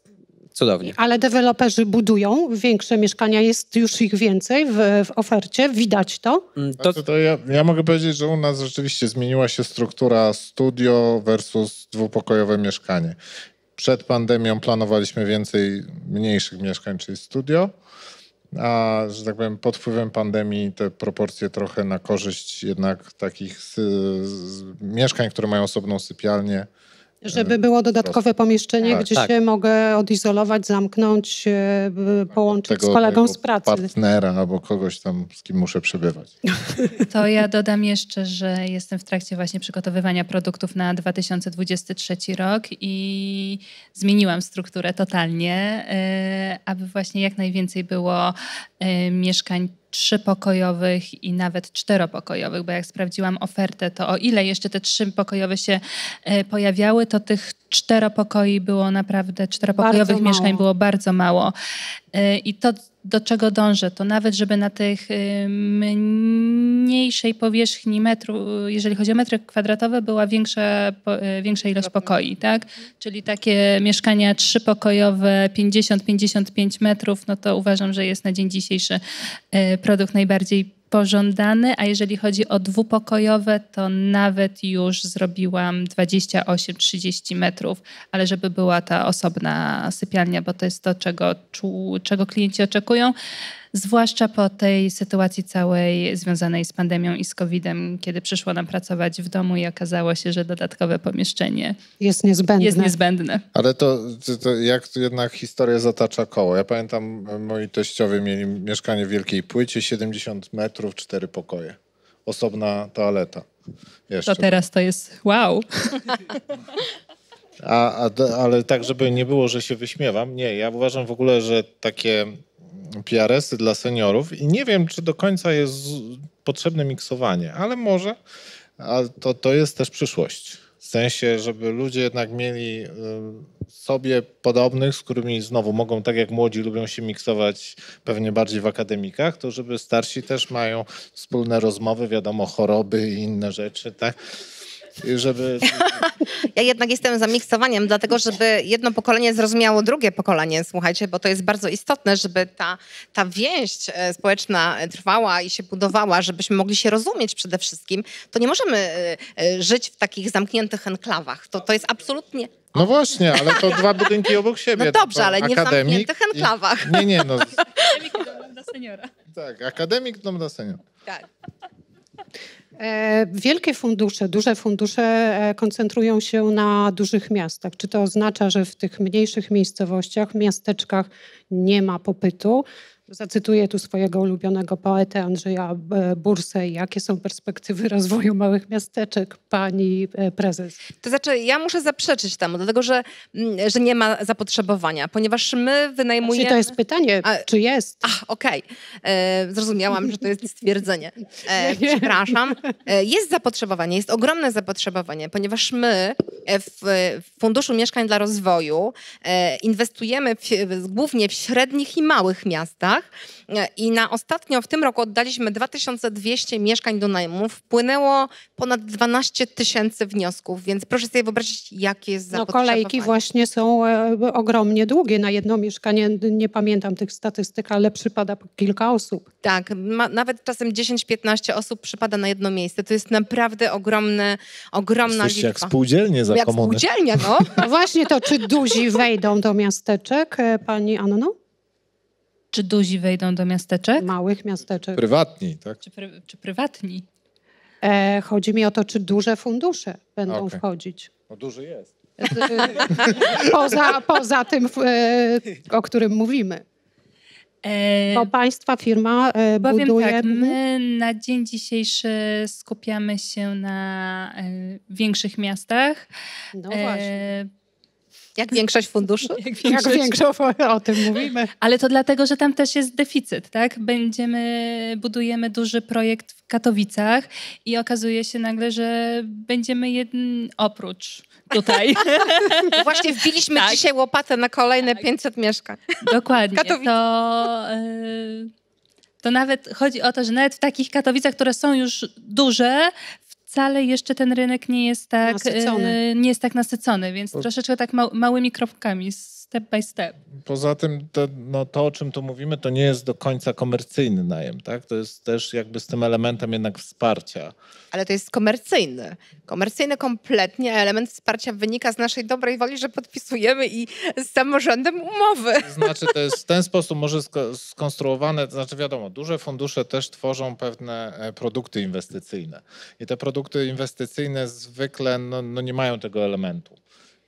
Cudownie. Ale deweloperzy budują większe mieszkania, jest już ich więcej w, w ofercie, widać to. Mm, to, to, ja, ja, mogę powiedzieć, że u nas rzeczywiście zmieniła się struktura studio versus dwupokojowe mieszkanie. Przed pandemią planowaliśmy więcej mniejszych mieszkań, czyli studio, a że tak powiem, pod wpływem pandemii te proporcje trochę na korzyść jednak takich y, mieszkań, które mają osobną sypialnię, żeby było dodatkowe pomieszczenie, tak, gdzie tak. się mogę odizolować, zamknąć, e, połączyć tego, z kolegą z pracy. Partnera albo kogoś tam, z kim muszę przebywać. To ja dodam jeszcze, że jestem w trakcie właśnie przygotowywania produktów na 2023 rok i zmieniłam strukturę totalnie, e, aby właśnie jak najwięcej było e, mieszkań trzypokojowych i nawet czteropokojowych, bo jak sprawdziłam ofertę, to o ile jeszcze te trzy pokojowe się e, pojawiały, to tych czteropokoi było naprawdę, czteropokojowych mieszkań było bardzo mało. E, I to do czego dążę, to nawet żeby na tych mniejszej powierzchni metru, jeżeli chodzi o metry kwadratowe, była większa, y, większa ilość pokoi, tak? Czyli takie mieszkania trzypokojowe, 50-55 metrów, no to uważam, że jest na dzień dzisiejszy y, produkt najbardziej pożądany, a jeżeli chodzi o dwupokojowe, to nawet już zrobiłam 28-30 metrów, ale żeby była ta osobna sypialnia, bo to jest to, czego, czego klienci oczekują zwłaszcza po tej sytuacji całej związanej z pandemią i z COVID-em, kiedy przyszło nam pracować w domu i okazało się, że dodatkowe pomieszczenie jest niezbędne. Jest niezbędne. Ale to, to jak jednak historia zatacza koło. Ja pamiętam, moi teściowie mieli mieszkanie w Wielkiej Płycie, 70 metrów, cztery pokoje. Osobna toaleta. Jeszcze. To teraz to jest wow. A, a, ale tak, żeby nie było, że się wyśmiewam. Nie, ja uważam w ogóle, że takie PRS-y dla seniorów i nie wiem, czy do końca jest potrzebne miksowanie, ale może, a to, to jest też przyszłość. W sensie, żeby ludzie jednak mieli y, sobie podobnych, z którymi znowu mogą, tak jak młodzi lubią się miksować pewnie bardziej w akademikach, to żeby starsi też mają wspólne rozmowy, wiadomo, choroby i inne rzeczy, tak? żeby... ja jednak jestem za miksowaniem, dlatego żeby jedno pokolenie zrozumiało drugie pokolenie, słuchajcie, bo to jest bardzo istotne, żeby ta, ta więź e, społeczna trwała i się budowała, żebyśmy mogli się rozumieć przede wszystkim. To nie możemy e, e, żyć w takich zamkniętych enklawach. To, to jest absolutnie... No właśnie, ale to dwa budynki obok no siebie. No dobrze, ale nie w zamkniętych enklawach. I... Nie, nie, no. Akademik dom dla seniora. Tak, akademik dom dla seniora. Tak. E, wielkie fundusze, duże fundusze e, koncentrują się na dużych miastach. Czy to oznacza, że w tych mniejszych miejscowościach, miasteczkach nie ma popytu? Zacytuję tu swojego ulubionego poetę Andrzeja e, Bursę. Jakie są perspektywy rozwoju małych miasteczek, pani e, prezes? To znaczy, ja muszę zaprzeczyć temu, dlatego że, mm, że nie ma zapotrzebowania, ponieważ my wynajmujemy... Czy znaczy, to jest pytanie, A, czy jest? Ach, okej. Okay. E, zrozumiałam, że to jest stwierdzenie. E, przepraszam. jest zapotrzebowanie, jest ogromne zapotrzebowanie, ponieważ my w, w Funduszu Mieszkań dla Rozwoju inwestujemy w, głównie w średnich i małych miastach, mieszkaniach i na ostatnio w tym roku oddaliśmy 2200 mieszkań do najmu. Wpłynęło ponad 12 tysięcy wniosków, więc proszę sobie wyobrazić, jakie jest no, zapotrzebowanie. No kolejki właśnie są e, ogromnie długie na jedno mieszkanie. Nie pamiętam tych statystyk, ale przypada kilka osób. Tak, ma, nawet czasem 10-15 osób przypada na jedno miejsce. To jest naprawdę ogromne, ogromna Jesteście liczba. jak spółdzielnie za Jak komuny. spółdzielnia, no. no. Właśnie to, czy duzi wejdą do miasteczek, e, pani Anno? Czy duzi wejdą do miasteczek? Małych miasteczek. Prywatni, tak? Czy, pry, czy prywatni? E, chodzi mi o to, czy duże fundusze będą okay. wchodzić. No duży jest. poza, poza tym, e, o którym mówimy. E, Bo państwa firma e, tak, buduje... Tak, my na dzień dzisiejszy skupiamy się na większych miastach. No właśnie. Jak większość funduszu? Jak większość, Jak większość o, o tym mówimy. Ale to dlatego, że tam też jest deficyt, tak? Będziemy, budujemy duży projekt w Katowicach i okazuje się nagle, że będziemy jeden oprócz tutaj. właśnie wbiliśmy tak. dzisiaj łopatę na kolejne tak. 500 mieszkań. Dokładnie. Katowice. To... Y, to nawet chodzi o to, że nawet w takich Katowicach, które są już duże, wcale jeszcze ten rynek nie jest tak nasycony, y, nie jest tak nasycony więc troszeczkę tak małymi kropkami step by step. Poza tym to, no to, o czym tu mówimy, to nie jest do końca komercyjny najem. Tak? To jest też jakby z tym elementem jednak wsparcia. Ale to jest komercyjny. Komercyjny kompletnie, a element wsparcia wynika z naszej dobrej woli, że podpisujemy i z samorządem umowy. Znaczy to jest w ten sposób może skonstruowane, to znaczy wiadomo, duże fundusze też tworzą pewne e, produkty inwestycyjne. I te produkty inwestycyjne zwykle no, no nie mają tego elementu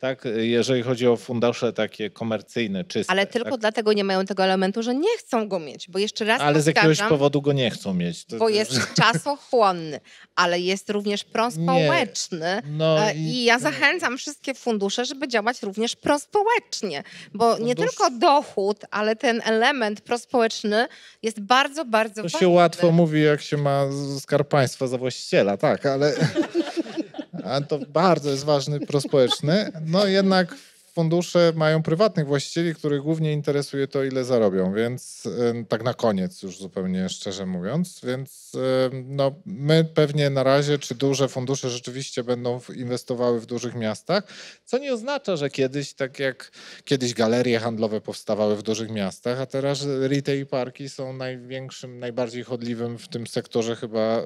tak, jeżeli chodzi o fundusze takie komercyjne, czyste. Ale tylko tak? dlatego nie mają tego elementu, że nie chcą go mieć, bo jeszcze raz Ale z jakiegoś powodu go nie chcą mieć. Bo jest czasochłonny, ale jest również prospołeczny no e, i, i ja zachęcam wszystkie fundusze, żeby działać również prospołecznie, bo fundusz... No nie tylko dochód, ale ten element prospołeczny jest bardzo, bardzo to ważny. To się łatwo mówi, jak się ma skarb państwa za właściciela, tak, ale... a to bardzo jest ważny prospołeczny, no jednak fundusze mają prywatnych właścicieli, których głównie interesuje to, ile zarobią, więc tak na koniec już zupełnie szczerze mówiąc, więc no, my pewnie na razie, czy duże fundusze rzeczywiście będą inwestowały w dużych miastach, co nie oznacza, że kiedyś, tak jak kiedyś galerie handlowe powstawały w dużych miastach, a teraz retail parki są największym, najbardziej chodliwym w tym sektorze chyba e,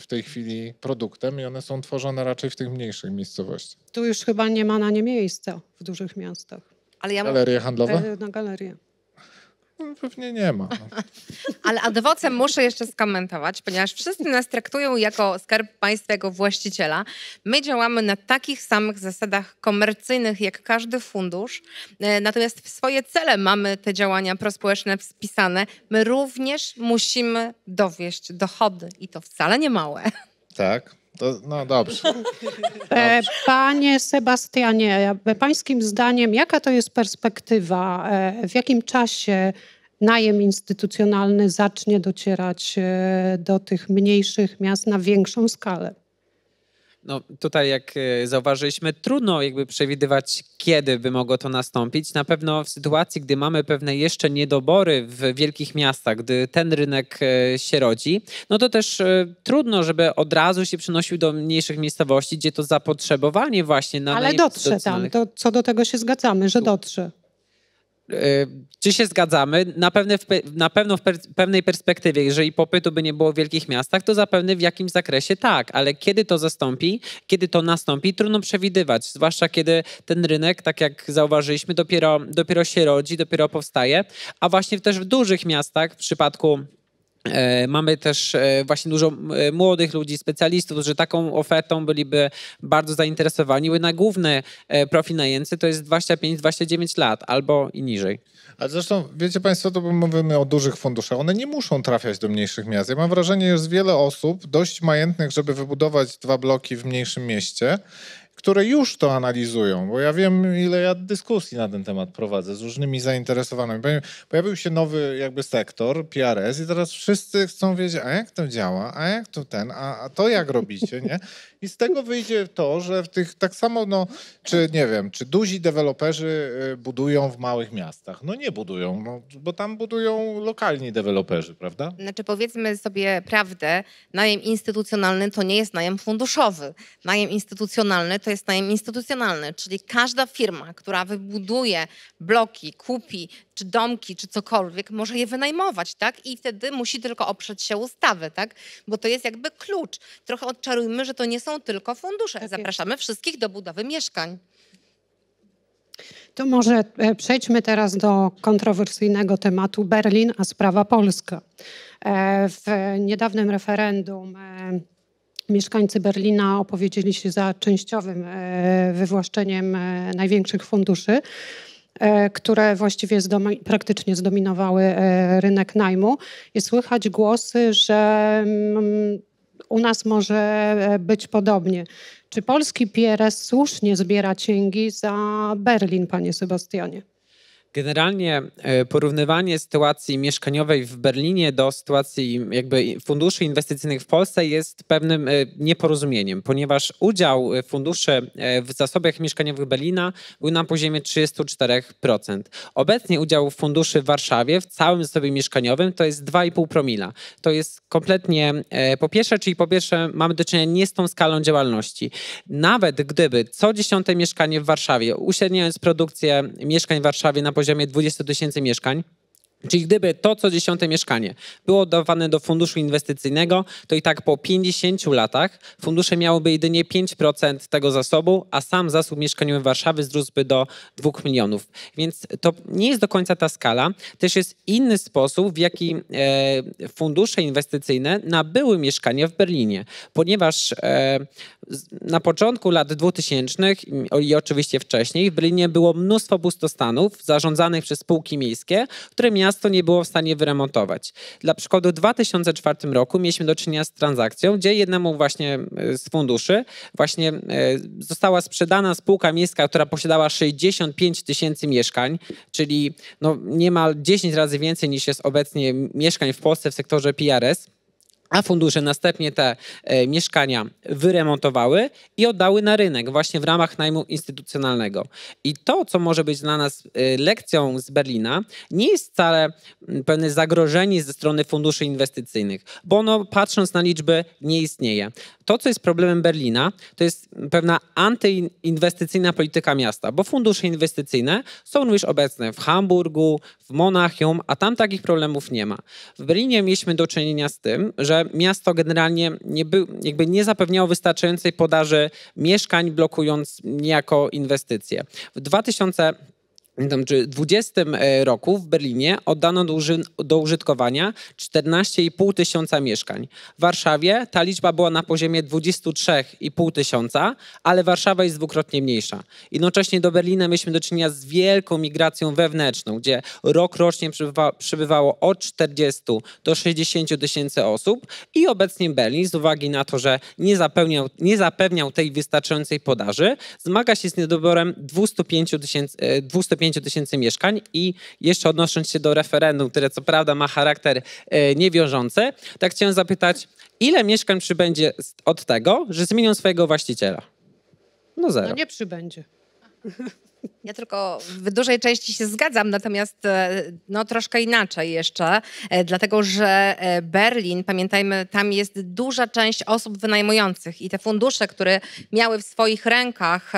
w tej chwili produktem i one są tworzone raczej w tych mniejszych miejscowościach. Tu już chyba nie ma na nie miejsca w dużych dużych miastach. Ale ja Galerie handlowe? E, na galerie. No, pewnie nie ma. No. Ale adwokat muszę jeszcze skomentować, ponieważ wszyscy nas traktują jako skarb państwa, jako właściciela. My działamy na takich samych zasadach komercyjnych jak każdy fundusz, e, natomiast w swoje cele mamy te działania prospołeczne wpisane. My również musimy dowieść dochody i to wcale nie małe. Tak, to, no dobrze. dobrze. Panie Sebastianie, pańskim zdaniem, jaka to jest perspektywa? E, w jakim czasie najem instytucjonalny zacznie docierać e, do tych mniejszych miast na większą skalę? no tutaj jak e, zauważyliśmy, trudno jakby przewidywać, kiedy by mogło to nastąpić. Na pewno w sytuacji, gdy mamy pewne jeszcze niedobory w wielkich miastach, gdy ten rynek e, się rodzi, no to też e, trudno, żeby od razu się przenosił do mniejszych miejscowości, gdzie to zapotrzebowanie właśnie na Ale dotrze tam, to, co do tego się zgadzamy, że dotrze. Y, czy się zgadzamy? Na, pewne, na pewno w per, pewnej perspektywie, jeżeli popytu by nie było w wielkich miastach, to zapewne w jakimś zakresie tak, ale kiedy to zastąpi, kiedy to nastąpi, trudno przewidywać, zwłaszcza kiedy ten rynek, tak jak zauważyliśmy, dopiero, dopiero się rodzi, dopiero powstaje, a właśnie też w dużych miastach w przypadku E, mamy też e, właśnie dużo e, młodych ludzi, specjalistów, którzy taką ofertą byliby bardzo zainteresowani, bo na główny profil najemcy to jest 25-29 lat albo i niżej. Ale zresztą, wiecie Państwo, to mówimy o dużych funduszach. One nie muszą trafiać do mniejszych miast. Ja mam wrażenie, że jest wiele osób dość majętnych, żeby wybudować dwa bloki w mniejszym mieście które już to analizują, bo ja wiem, ile ja dyskusji na ten temat prowadzę z różnymi zainteresowanymi. Pojawił się nowy jakby sektor, PRS i teraz wszyscy chcą wiedzieć, a jak to działa, a jak to ten, a, a to jak robicie, nie? I z tego wyjdzie to, że w tych tak samo, no, czy nie wiem, czy duzi deweloperzy y, budują w małych miastach? No nie budują, no, bo tam budują lokalni deweloperzy, prawda? Znaczy powiedzmy sobie prawdę, najem instytucjonalny to nie jest najem funduszowy. Najem instytucjonalny to jest jest najem instytucjonalny, czyli każda firma, która wybuduje bloki, kupi, czy domki, czy cokolwiek, może je wynajmować, tak? I wtedy musi tylko oprzeć się ustawy, tak? Bo to jest jakby klucz. Trochę odczarujmy, że to nie są tylko fundusze. Tak Zapraszamy jest. wszystkich do budowy mieszkań. To może e, przejdźmy teraz do kontrowersyjnego tematu Berlin, a sprawa Polska. E, w niedawnym referendum e, mieszkańcy Berlina opowiedzieli się za częściowym e, wywłaszczeniem e, największych funduszy, e, które właściwie zdom praktycznie zdominowały rynek najmu. I słychać głosy, że mm, u nas może być podobnie. Czy polski PRS słusznie zbiera cięgi za Berlin, panie Sebastianie? Generalnie e, porównywanie sytuacji mieszkaniowej w Berlinie do sytuacji jakby funduszy inwestycyjnych w Polsce jest pewnym e, nieporozumieniem, ponieważ udział e, funduszy w zasobach mieszkaniowych Berlina był na poziomie 34%. Obecnie udział funduszy w Warszawie w całym zasobie mieszkaniowym to jest 2,5 promila. To jest kompletnie po pierwsze, czyli po pierwsze mamy do czynienia nie z tą skalą działalności. Nawet gdyby co dziesiąte mieszkanie w Warszawie, uśredniając produkcję mieszkań w Warszawie na poziomie poziomie 20 tysięcy mieszkań. Czyli gdyby to co dziesiąte mieszkanie było dawane do funduszu inwestycyjnego, to i tak po 50 latach fundusze miałyby jedynie 5% tego zasobu, a sam zasób mieszkaniowy Warszawy wzrósłby do 2 milionów. Więc to nie jest do końca ta skala. Też jest inny sposób, w jaki e, fundusze inwestycyjne nabyły mieszkanie w Berlinie, ponieważ e, na początku lat 2000 i oczywiście wcześniej w Berlinie było mnóstwo pustostanów zarządzanych przez spółki miejskie, które miasto nie było w stanie wyremontować. Dla przykładu w 2004 roku mieliśmy do czynienia z transakcją, gdzie jednemu właśnie e, z funduszy właśnie e, została sprzedana spółka miejska, która posiadała 65 tysięcy mieszkań, czyli no niemal 10 razy więcej niż jest obecnie mieszkań w Polsce w sektorze PRS a fundusze następnie te e, mieszkania wyremontowały i oddały na rynek właśnie w ramach najmu instytucjonalnego. I to, co może być dla nas e, lekcją z Berlina, nie jest wcale pewne zagrożenie ze strony funduszy inwestycyjnych, bo ono patrząc na liczby nie istnieje to, co jest problemem Berlina, to jest pewna antyinwestycyjna polityka miasta, bo fundusze inwestycyjne są już obecne w Hamburgu, w Monachium, a tam takich problemów nie ma. W Berlinie mieliśmy do czynienia z tym, że miasto generalnie nie, by, jakby nie zapewniało wystarczającej podaży mieszkań, blokując niejako inwestycje. W 2000 pamiętam, czy 20 e, roku w Berlinie oddano do, uży, do użytkowania 14,5 tysiąca mieszkań. W Warszawie ta liczba była na poziomie 23,5 tysiąca, ale Warszawa jest dwukrotnie mniejsza. Jednocześnie do Berlina mieliśmy do czynienia z wielką migracją wewnętrzną, gdzie rok rocznie przybywa, przybywało od 40 do 60 tysięcy osób i obecnie Berlin z uwagi na to, że nie zapewniał, nie zapewniał tej wystarczającej podaży, zmaga się z niedoborem 205 tysięcy e, 25 tysięcy mieszkań i jeszcze odnosząc się do referendum, które co prawda ma charakter e, niewiążący, tak chciałem zapytać, ile mieszkań przybędzie od tego, że zmienią swojego właściciela? No zero. No nie przybędzie. Ja tylko w dużej części się zgadzam, natomiast e, no, troszkę inaczej jeszcze, e, dlatego że e, Berlin, pamiętajmy, tam jest duża część osób wynajmujących i te fundusze, które miały w swoich rękach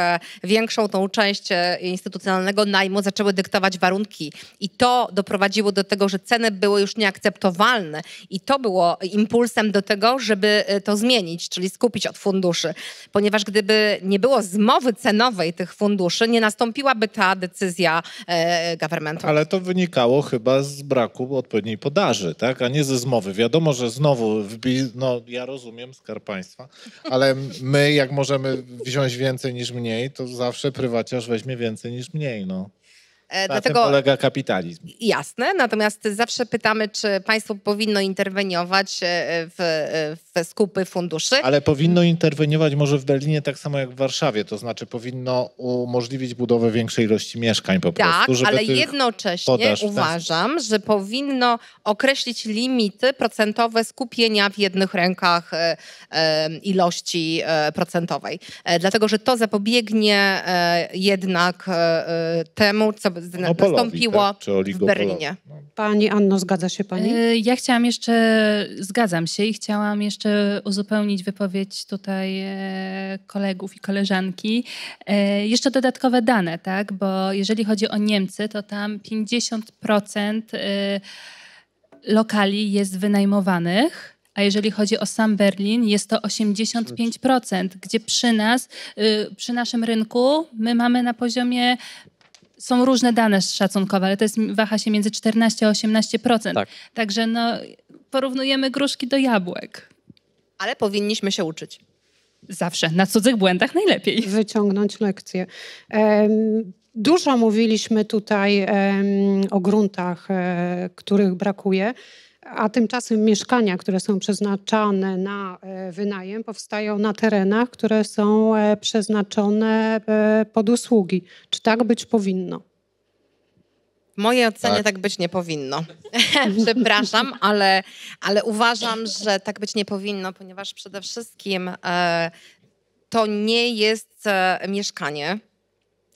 większą tą część instytucjonalnego najmu, zaczęły dyktować warunki. I to doprowadziło do tego, że ceny były już nieakceptowalne i to było impulsem do tego, żeby to zmienić, czyli skupić od funduszy. Ponieważ gdyby nie było zmowy cenowej tych funduszy, nie nastąpiło nastąpiłaby ta decyzja e, governmentu. Ale to wynikało chyba z braku odpowiedniej podaży, tak? a nie ze zmowy. Wiadomo, że znowu, no ja rozumiem skarb państwa, ale my jak możemy wziąć więcej niż mniej, to zawsze prywaciarz weźmie więcej niż mniej. No. E, Na Dlatego, tym polega kapitalizm. Jasne, natomiast zawsze pytamy, czy państwo powinno interweniować e, w, e, w skupy funduszy. Ale powinno interweniować może w Berlinie tak samo jak w Warszawie, to znaczy powinno umożliwić budowę większej ilości mieszkań po tak, prostu. Tak, ale jednocześnie uważam, że powinno określić limity procentowe skupienia w jednych rękach ilości procentowej. Dlatego, że to zapobiegnie jednak temu, co tak, nastąpiło tak, w Berlinie. No. Pani Anno, zgadza się Pani? E, ja chciałam jeszcze, zgadzam się i chciałam jeszcze uzupełnić wypowiedź tutaj e, kolegów i koleżanki. E, jeszcze dodatkowe dane, tak, bo jeżeli chodzi o Niemcy, to tam 50% lokali jest wynajmowanych. A jeżeli chodzi o sam Berlin, jest to 85%, gdzie przy nas, y, przy naszym rynku, my mamy na poziomie są różne dane szacunkowe, ale to jest, waha się między 14 a 18%. Tak. Także no, porównujemy gruszki do jabłek. Ale powinniśmy się uczyć. Zawsze, na cudzych błędach najlepiej. Wyciągnąć lekcje. Um... Dużo mówiliśmy tutaj um, o gruntach, e, których brakuje a tymczasem mieszkania, które są przeznaczane na e, wynajem, powstają na terenach, które są e, przeznaczone e, pod usługi. Czy tak być powinno? W mojej ocenie tak. tak, być nie powinno. Przepraszam, ale, ale uważam, że tak być nie powinno, ponieważ przede wszystkim e, to nie jest e, mieszkanie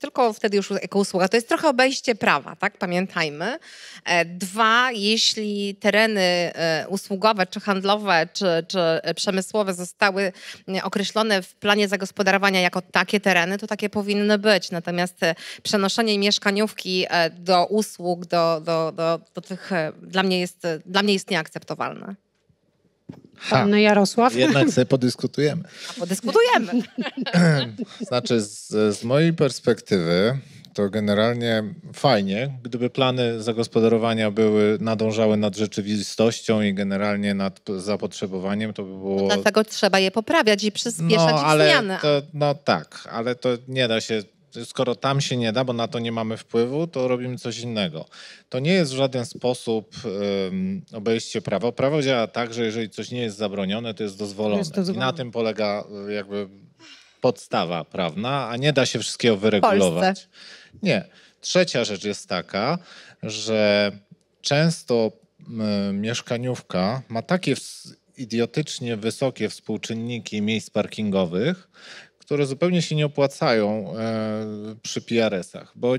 tylko wtedy już jako usługa. To jest trochę obejście prawa, tak? Pamiętajmy. E, dwa, jeśli tereny e, usługowe, czy handlowe, czy, czy przemysłowe zostały e, określone w planie zagospodarowania jako takie tereny, to takie powinny być. Natomiast przenoszenie mieszkaniówki do usług, do, do, do, do tych, dla mnie jest, dla mnie jest nieakceptowalne panny Jarosław. Jednak sobie podyskutujemy. podyskutujemy. znaczy, z, z mojej perspektywy to generalnie fajnie, gdyby plany zagospodarowania były, nadążały nad rzeczywistością i generalnie nad zapotrzebowaniem, to by było... No dlatego trzeba je poprawiać i przyspieszać no, ale zmiany. To, no tak, ale to nie da się skoro tam się nie da, bo na to nie mamy wpływu, to robimy coś innego. To nie jest w żaden sposób um, obejście prawa. Prawo działa tak, że jeżeli coś nie jest zabronione, to jest dozwolone. Jest dozwolone. I na tym polega e, jakby podstawa prawna, a nie da się wszystkiego wyregulować. Nie. Trzecia rzecz jest taka, że często y, mieszkaniówka ma takie idiotycznie wysokie współczynniki miejsc parkingowych, które zupełnie się nie opłacają e, przy PRS-ach, bo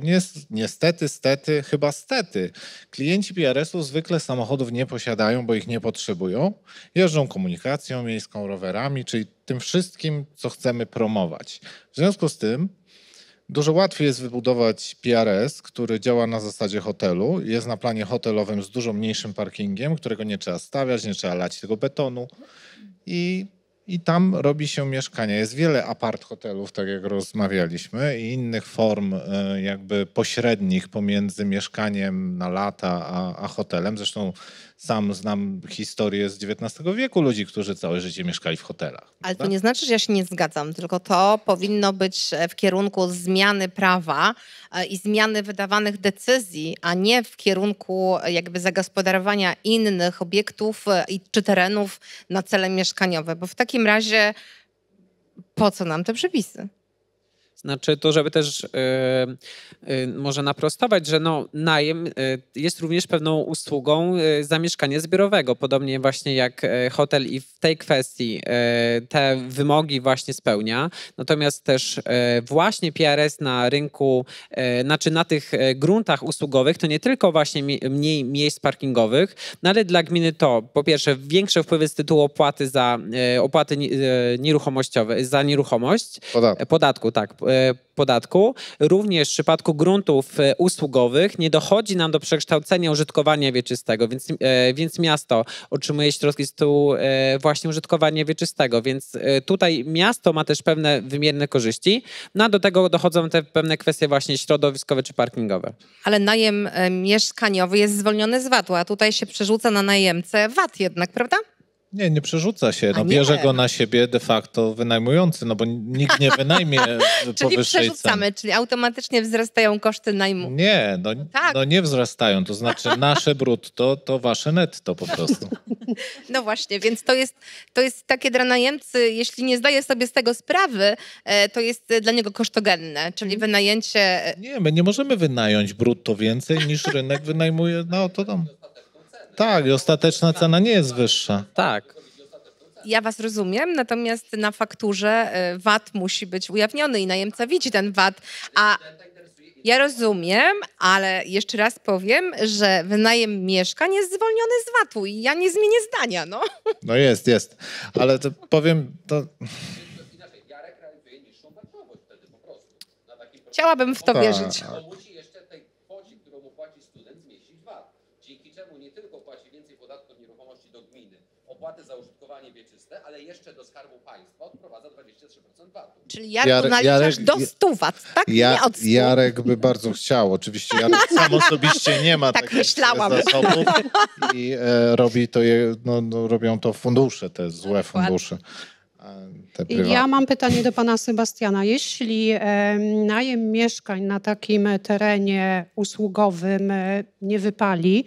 niestety, stety, chyba stety, klienci PRS-u zwykle samochodów nie posiadają, bo ich nie potrzebują. Jeżdżą komunikacją miejską, rowerami, czyli tym wszystkim, co chcemy promować. W związku z tym Dużo łatwiej jest wybudować PRS, który działa na zasadzie hotelu, jest na planie hotelowym z dużo mniejszym parkingiem, którego nie trzeba stawiać, nie trzeba lać tego betonu i i tam robi się mieszkania. Jest wiele apart hotelów, tak jak rozmawialiśmy, i innych form e, jakby pośrednich pomiędzy mieszkaniem na lata a, a hotelem. Zresztą sam znam historię z XIX wieku ludzi, którzy całe życie mieszkali w hotelach. Ale to nie znaczy, że ja się nie zgadzam, tylko to powinno być e, w kierunku zmiany prawa e, i zmiany wydawanych decyzji, a nie w kierunku e, jakby zagospodarowania innych obiektów czy terenów na cele mieszkaniowe, bo w takim razie po co nam te przepisy? Znaczy to, żeby też yy, yy, może naprostować, że no, najem yy, jest również pewną usługą zamieszkania zbiorowego, podobnie właśnie jak hotel i w tej kwestii te wymogi właśnie spełnia. Natomiast też właśnie PRS na rynku, znaczy na tych gruntach usługowych to nie tylko właśnie mniej miejsc parkingowych, no ale dla gminy to po pierwsze większe wpływy z tytułu opłaty za opłaty nieruchomościowe, za nieruchomość. Podatku. Podatku, tak E, podatku. Również w przypadku gruntów e, usługowych nie dochodzi nam do przekształcenia użytkowania wieczystego, więc, e, więc miasto otrzymuje środki z tytułu właśnie użytkowania wieczystego, więc tutaj miasto ma też pewne wymierne korzyści, no a do tego dochodzą te pewne kwestie właśnie środowiskowe czy parkingowe. Ale najem mieszkaniowy jest zwolniony z VAT-u, a tutaj się przerzuca na najemce VAT jednak, prawda? Nie, nie przerzuca się. No, bierze go na siebie de facto wynajmujący, no bo nikt nie wynajmie powyższej Czyli przerzucamy, czyli automatycznie wzrastają koszty najmu. Nie, no, no, tak. no nie wzrastają. To znaczy nasze brutto to wasze netto po prostu. No właśnie, więc to jest, to jest takie dla najemcy, jeśli nie zdaje sobie z tego sprawy, e, to jest dla niego kosztogenne, czyli wynajęcie... E, nie, my nie możemy wynająć brutto więcej niż rynek wynajmuje na oto dom tak, i ostateczna cena nie jest wyższa. Tak. Ja was rozumiem, natomiast na fakturze y, VAT musi być ujawniony i najemca widzi ten VAT, a ja rozumiem, ale jeszcze raz powiem, że wynajem mieszkań jest zwolniony z VAT-u i ja nie zmienię zdania, no. No jest, jest, ale to powiem, to... Chciałabym w to tak. wierzyć. ale jeszcze do Skarbu Państwa odprowadza 23% VAT-u. Czyli jak Jarek, Jarek, do 100 VAT, tak? Ja, nie od 100. Jarek by bardzo chciał. Oczywiście Jarek sam osobiście nie ma tak myślałam. zasobów i e, robi to, je, no, no, robią to fundusze, te złe fundusze. E, ja mam pytanie do pana Sebastiana. Jeśli e, najem mieszkań na takim terenie usługowym e, nie wypali,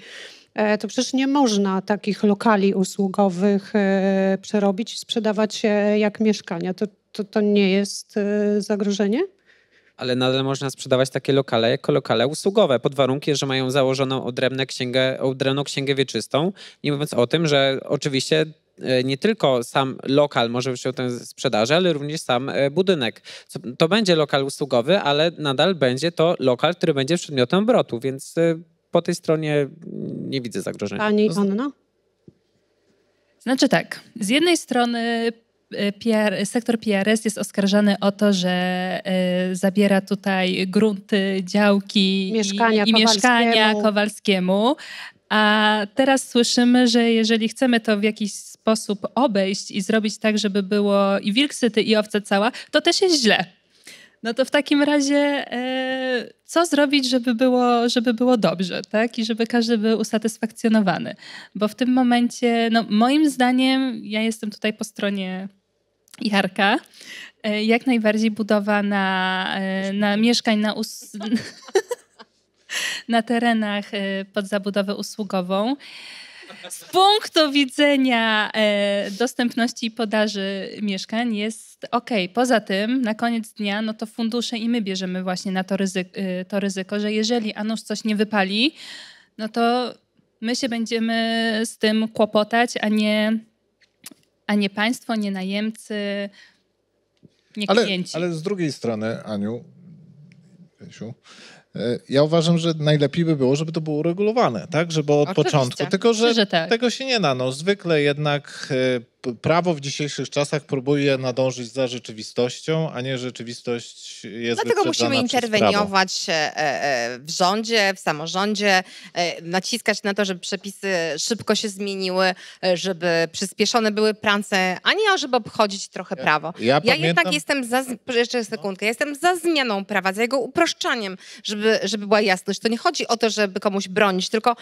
E, to przecież nie można takich lokali usługowych e, przerobić i sprzedawać jak mieszkania. To, to, to nie jest e, zagrożenie? ale nadal można sprzedawać takie lokale jako lokale usługowe, pod warunkiem, że mają założoną odrębną księgę, odrębną księgę wieczystą, nie mówiąc o tym, że oczywiście nie tylko sam lokal może się ten sprzedaży, ale również sam budynek. To będzie lokal usługowy, ale nadal będzie to lokal, który będzie przedmiotem obrotu, więc po tej stronie nie widzę zagrożenia. Pani no Anna? Znaczy tak, z jednej strony e, PR, sektor PRS jest oskarżany o to, że y, zabiera tutaj grunty, działki mieszkania i, i Kowalskiemu. mieszkania Kowalskiemu. A teraz słyszymy, że jeżeli chcemy to w jakiś sposób obejść i zrobić tak, żeby było i Wilksyty i owca cała, to też jest źle. No to w takim razie e, co zrobić, żeby było, żeby było dobrze, tak? I żeby każdy był usatysfakcjonowany. Bo w tym momencie, no moim zdaniem, ja jestem tutaj po stronie Jarka, e, jak najbardziej budowa na, e, na mieszkań na us na terenach pod zabudowę usługową z punktu widzenia e, dostępności i podaży mieszkań jest ok. Poza tym na koniec dnia no to fundusze i my bierzemy właśnie na to, ryzyko, e, to ryzyko że jeżeli Anusz coś nie wypali, no to my się będziemy z tym kłopotać, a nie, a nie państwo, nie najemcy, nie klienci. Ale z drugiej strony, Aniu, Rysiu, E, ja uważam, że najlepiej by było, żeby to było uregulowane, tak? Żeby od Oczywiście. początku. Tylko, że, że tak. tego się nie da. No, zwykle jednak e, prawo w dzisiejszych czasach próbuje nadążyć za rzeczywistością, a nie rzeczywistość jest Dlatego musimy interweniować e, e, w rządzie, w samorządzie, e, naciskać na to, żeby przepisy szybko się zmieniły, żeby przyspieszone były prace, a nie żeby obchodzić trochę ja, prawo. Ja, ja pamiętam... jednak jestem za, jeszcze sekundkę, jestem za zmianą prawa, za jego uproszczaniem, żeby, żeby była jasność. To nie chodzi o to, żeby komuś bronić, tylko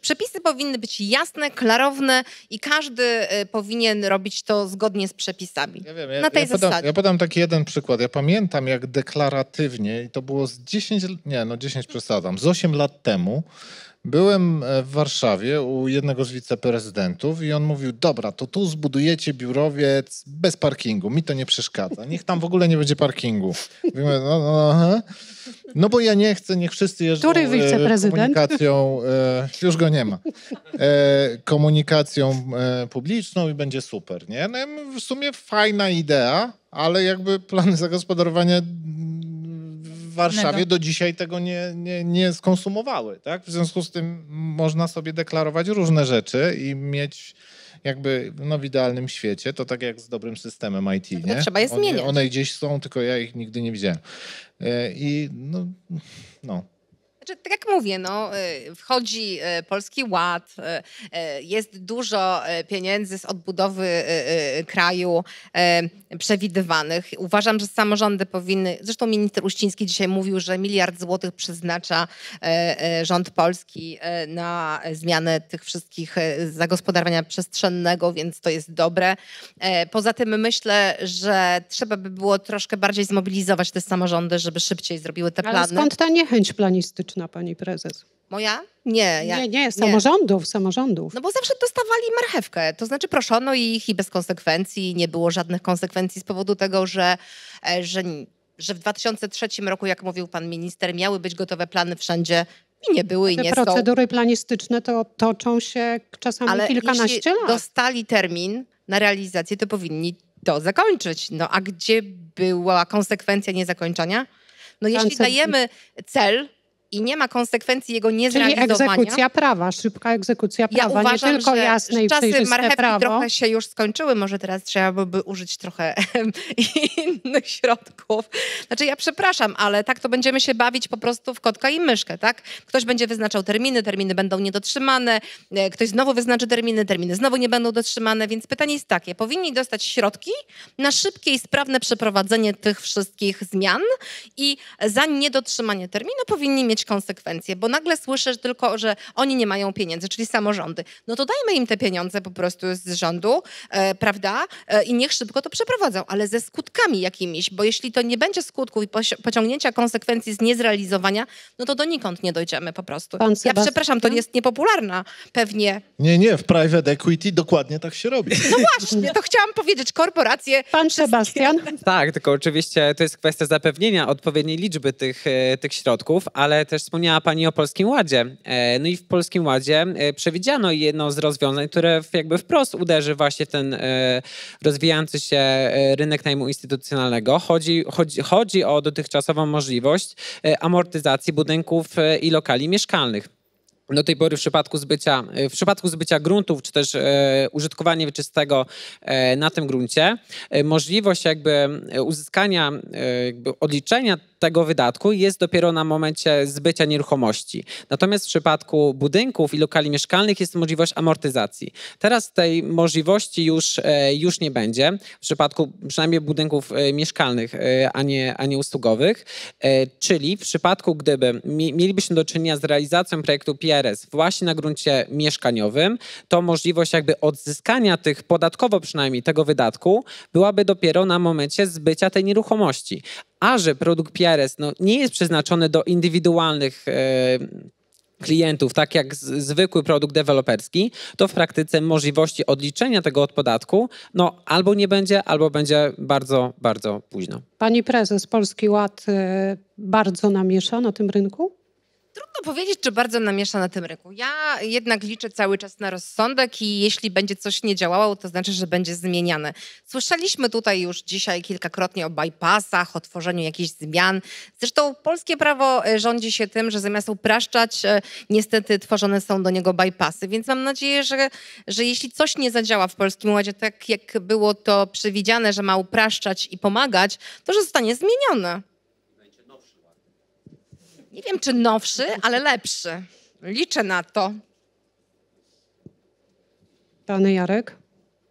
przepisy powinny być jasne, klarowne i każdy powinien powinien robić to zgodnie z przepisami. Ja wiem, ja, na tej ja podam, Ja podam taki jeden przykład. Ja pamiętam, jak deklaratywnie, i to było z 10, nie, no 10 przesadzam, z 8 lat temu Byłem e, w Warszawie u jednego z wiceprezydentów i on mówił: Dobra, to tu zbudujecie biurowiec bez parkingu, mi to nie przeszkadza. Niech tam w ogóle nie będzie parkingu. Mówimy, no, no, no aha. no bo ja nie chcę, niech wszyscy jeżdżą Który e, wiceprezydent? komunikacją, e, już go nie ma, komunikacją publiczną i będzie super. Nie? No, w sumie fajna idea, ale jakby plany zagospodarowania Warszawie do dzisiaj tego nie, nie, nie skonsumowały. Tak? W związku z tym można sobie deklarować różne rzeczy i mieć jakby no, w idealnym świecie, to tak jak z dobrym systemem IT. No nie? Trzeba je zmieniać. One, one gdzieś są, tylko ja ich nigdy nie widziałem. E, I no, no tak jak mówię, no, y, wchodzi y, Polski Ład, y, jest dużo pieniędzy z odbudowy kraju przewidywanych. Uważam, że samorządy powinny, zresztą minister Uściński dzisiaj mówił, że miliard złotych przeznacza rząd polski na zmianę tych wszystkich zagospodarowania przestrzennego, więc to jest dobre. Poza tym myślę, że trzeba by było troszkę bardziej zmobilizować te samorządy, żeby szybciej zrobiły te plany. Ale skąd ta niechęć planistyczna? pani prezes. Moja? Nie, ja, nie, nie, samorządów, nie. samorządów. No bo zawsze dostawali marchewkę, to znaczy proszono ich i bez konsekwencji, nie było żadnych konsekwencji z powodu tego, że, e, że, że w 2003 roku, jak mówił pan minister, miały być gotowe plany wszędzie i nie były i nie procedury są. Procedury planistyczne to toczą się czasami Ale kilkanaście jeśli lat. dostali termin na realizację, to powinni to zakończyć. No a gdzie była konsekwencja niezakończenia? No jeśli dajemy cel i nie ma konsekwencji jego niezrealizowania. Czyli egzekucja prawa, szybka egzekucja prawa, ja uważam, nie tylko jasne i czasy marchewki prawo. trochę się już skończyły, może teraz trzeba by użyć trochę innych środków. Znaczy ja przepraszam, ale tak to będziemy się bawić po prostu w kotka i myszkę, tak? Ktoś będzie wyznaczał terminy, terminy będą niedotrzymane, e, ktoś znowu wyznaczy terminy, terminy znowu nie będą dotrzymane, więc pytanie jest takie, powinni dostać środki na szybkie i sprawne przeprowadzenie tych wszystkich zmian i za niedotrzymanie terminu powinni mieć być konsekwencje, bo nagle słyszę tylko, że oni nie mają pieniędzy, czyli samorządy. No to dajmy im te pieniądze po prostu z rządu, e, prawda? E, I niech szybko to przeprowadzą, ale ze skutkami jakimiś, bo jeśli to nie będzie skutków i pociągnięcia konsekwencji z niezrealizowania, no to donikąd nie dojdziemy po prostu. Pan ja Sebastian? przepraszam, to jest niepopularna pewnie. Nie, nie, w private equity dokładnie tak się robi. No właśnie, to chciałam powiedzieć, korporacje... Pan Sebastian? Tak, tylko oczywiście to jest kwestia zapewnienia odpowiedniej liczby tych, e, tych środków, ale też wspomniała Pani o Polskim Ładzie. E, no i w Polskim Ładzie e, przewidziano jedno z rozwiązań, które jakby wprost uderzy właśnie w ten e, rozwijający się rynek najmu instytucjonalnego. Chodzi, chodzi, chodzi o dotychczasową możliwość amortyzacji budynków i lokali mieszkalnych do tej pory w przypadku zbycia, w przypadku zbycia gruntów, czy też e, użytkowania wieczystego e, na tym gruncie, e, możliwość jakby uzyskania, jakby odliczenia tego wydatku jest dopiero na momencie zbycia nieruchomości. Natomiast w przypadku budynków i lokali mieszkalnych jest możliwość amortyzacji. Teraz tej możliwości już, e, już nie będzie, w przypadku przynajmniej budynków e, mieszkalnych, e, a nie, a nie usługowych. Czyli w przypadku, gdyby mielibyśmy do czynienia z realizacją projektu PRS właśnie na gruncie mieszkaniowym, to możliwość jakby odzyskania tych, podatkowo przynajmniej, tego wydatku byłaby dopiero na momencie zbycia tej nieruchomości a że produkt PRS no, nie jest przeznaczony do indywidualnych e, klientów, tak jak zwykły produkt deweloperski, to w praktyce możliwości odliczenia tego od podatku no, albo nie będzie, albo będzie bardzo, bardzo późno. Pani prezes, Polski Ład e, bardzo namiesza na tym rynku? Trudno powiedzieć, czy bardzo namiesza na tym rynku. Ja jednak liczę cały czas na rozsądek i jeśli będzie coś nie działało, to znaczy, że będzie zmieniane. Słyszeliśmy tutaj już dzisiaj kilkakrotnie o bypassach, o tworzeniu jakichś zmian. Zresztą polskie prawo e, rządzi się tym, że zamiast upraszczać, e, niestety tworzone są do niego bypassy. Więc mam nadzieję, że, że jeśli coś nie zadziała w Polskim Ładzie tak, jak było to przewidziane, że ma upraszczać i pomagać, to że zostanie zmienione. Nie wiem, czy nowszy, ale lepszy. Liczę na to. Panie Jarek,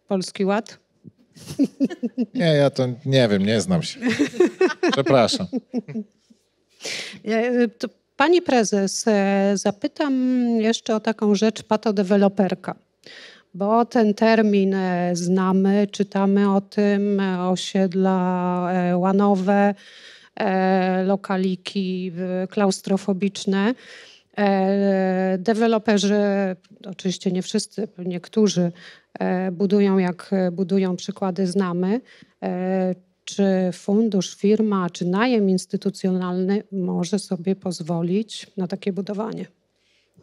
Polski Ład. Nie, ja to nie wiem, nie znam się. Przepraszam. E, to pani prezes, e, zapytam jeszcze o taką rzecz patodeweloperka bo ten termin e, znamy, czytamy o tym, osiedla łanowe, E, lokaliki klaustrofobiczne. E, deweloperzy, oczywiście nie wszyscy, niektórzy e, budują jak budują, przykłady znamy. Czy fundusz, firma, czy najem instytucjonalny może sobie pozwolić na takie budowanie?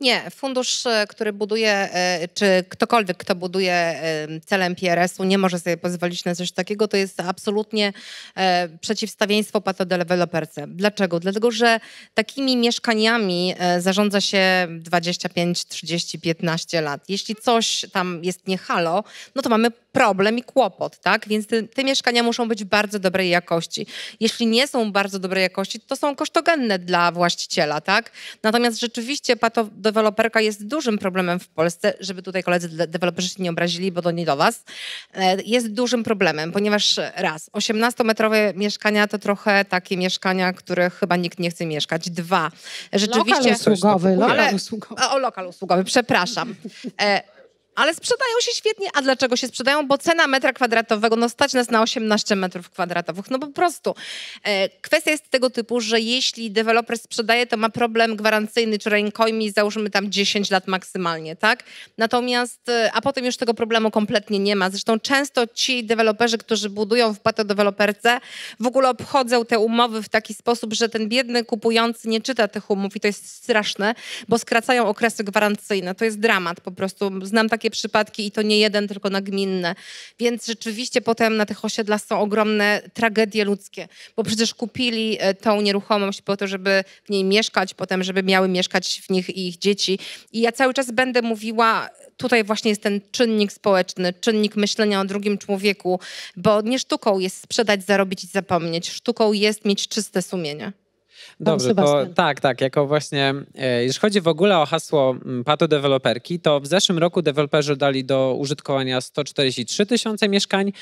Nie, fundusz, e, który buduje, e, czy ktokolwiek, kto buduje celem PRS-u, nie może sobie pozwolić na coś takiego. To jest absolutnie e, przeciwstawieństwo patodeweloperce. Dlaczego? Dlatego, że takimi mieszkaniami zarządza się 25, 30, 15 lat. Jeśli coś tam jest nie halo, no to mamy problem i kłopot, tak? Więc te, te, mieszkania muszą być bardzo dobrej jakości. Jeśli nie są bardzo dobrej jakości, to są kosztogenne dla właściciela, tak? Natomiast rzeczywiście patodeweloperka deweloperka jest dużym problemem w Polsce, żeby tutaj koledzy deweloperzy się nie obrazili, bo to nie do was, e, jest dużym problemem, ponieważ e, raz, 18-metrowe mieszkania to trochę takie mieszkania, których chyba nikt nie chce mieszkać. Dwa, rzeczywiście... Lokal usługowy, lokal usługowy. O, lokal usługowy, przepraszam. E, ale sprzedają się świetnie. A dlaczego się sprzedają? Bo cena metra kwadratowego, no stać nas na 18 metrów kwadratowych, no po prostu. E, kwestia jest tego typu, że jeśli deweloper sprzedaje, to ma problem gwarancyjny czy rękojmi, załóżmy tam 10 lat maksymalnie, tak? Natomiast, e, a potem już tego problemu kompletnie nie ma. Zresztą często ci deweloperzy, którzy budują w patodeweloperce, w ogóle obchodzą te umowy w taki sposób, że ten biedny kupujący nie czyta tych umów i to jest straszne, bo skracają okresy gwarancyjne. To jest dramat po prostu. Znam takie takie przypadki i to nie jeden, tylko nagminne. Więc rzeczywiście potem na tych osiedlach są ogromne tragedie ludzkie, bo przecież kupili e, tą nieruchomość po to, żeby w niej mieszkać, potem, żeby miały mieszkać w nich ich dzieci. I ja cały czas będę mówiła, tutaj właśnie jest ten czynnik społeczny, czynnik myślenia o drugim człowieku, bo nie sztuką jest sprzedać, zarobić i zapomnieć. Sztuką jest mieć czyste sumienie. Dobrze, to tak, tak, jako właśnie, e, jeśli chodzi w ogóle o hasło mm, Pato deweloperki, to w zeszłym roku deweloperzy dali do użytkowania 143 tysiące mieszkań.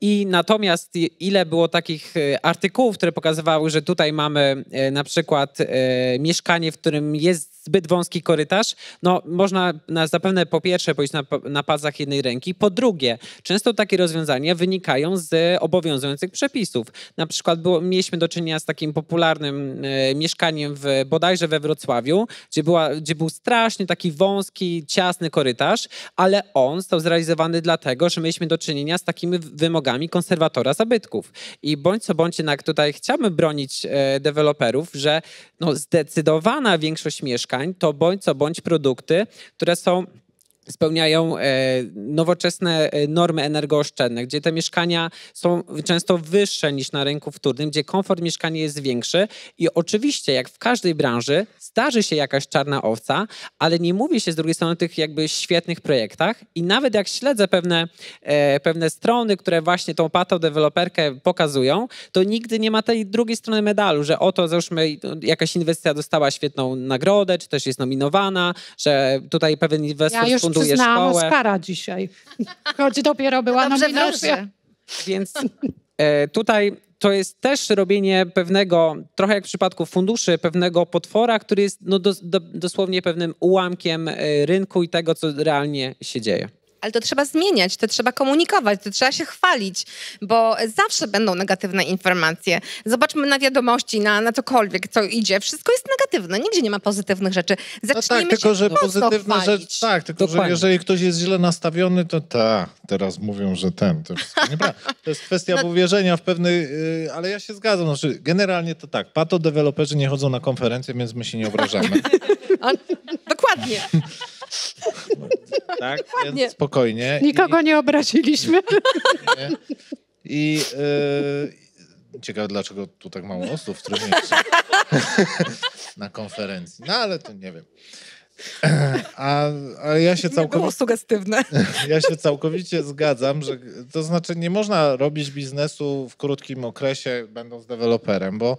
I natomiast ile było takich e, artykułów, które pokazywały, że tutaj mamy e, na przykład e, mieszkanie, w którym jest zbyt wąski korytarz, no można na, zapewne po pierwsze powiedzieć na, na jednej ręki, po drugie, często takie rozwiązania wynikają z obowiązujących przepisów. Na przykład było, mieliśmy do czynienia z takim popularnym mieszkaniem w, bodajże we Wrocławiu, gdzie, była, gdzie był strasznie taki wąski, ciasny korytarz, ale on został zrealizowany dlatego, że mieliśmy do czynienia z takimi wymogami, wrogami konserwatora zabytków. I bądź co bądź jednak tutaj chciałbym bronić e, deweloperów, że no zdecydowana większość mieszkań to bądź co bądź produkty, które są spełniają e, nowoczesne e, normy energooszczędne, gdzie te mieszkania są często wyższe niż na rynku wtórnym, gdzie komfort mieszkania jest większy i oczywiście jak w każdej branży zdarzy się jakaś czarna owca, ale nie mówi się z drugiej strony o tych jakby świetnych projektach i nawet jak śledzę pewne, e, pewne strony, które właśnie tą deweloperkę pokazują, to nigdy nie ma tej drugiej strony medalu, że oto załóżmy jakaś inwestycja dostała świetną nagrodę, czy też jest nominowana, że tutaj pewien inwestor ja z funduszu znaczy, buduje przyznałam szkołę. Oscara dzisiaj, choć dopiero była Dobrze, nominacja. Więc e, tutaj to jest też robienie pewnego, trochę jak w przypadku funduszy, pewnego potwora, który jest no, do, do, dosłownie pewnym ułamkiem e, rynku i tego, co realnie się dzieje ale to trzeba zmieniać, to trzeba komunikować, to trzeba się chwalić, bo zawsze będą negatywne informacje. Zobaczmy na wiadomości, na, na cokolwiek, co idzie. Wszystko jest negatywne, nigdzie nie ma pozytywnych rzeczy. Zacznijmy no tak, tak, tylko, że pozytywne chwalić. rzeczy. Tak, tylko Dokładnie. że jeżeli ktoś jest źle nastawiony, to ta, teraz mówią, że ten. To, to jest kwestia no. uwierzenia w pewny, yy, ale ja się zgadzam. Znaczy, generalnie to tak, pato deweloperzy nie chodzą na konferencje, więc my się nie obrażamy. Dokładnie. tak? Więc nie. spokojnie. Nikogo I... nie obraziliśmy. I yy... ciekawe, dlaczego tu tak mało osób w trudnym na konferencji. No ale to nie wiem. A, a, ja się całkowicie. Było sugestywne. Ja się całkowicie zgadzam, że to znaczy nie można robić biznesu w krótkim okresie, będąc deweloperem, bo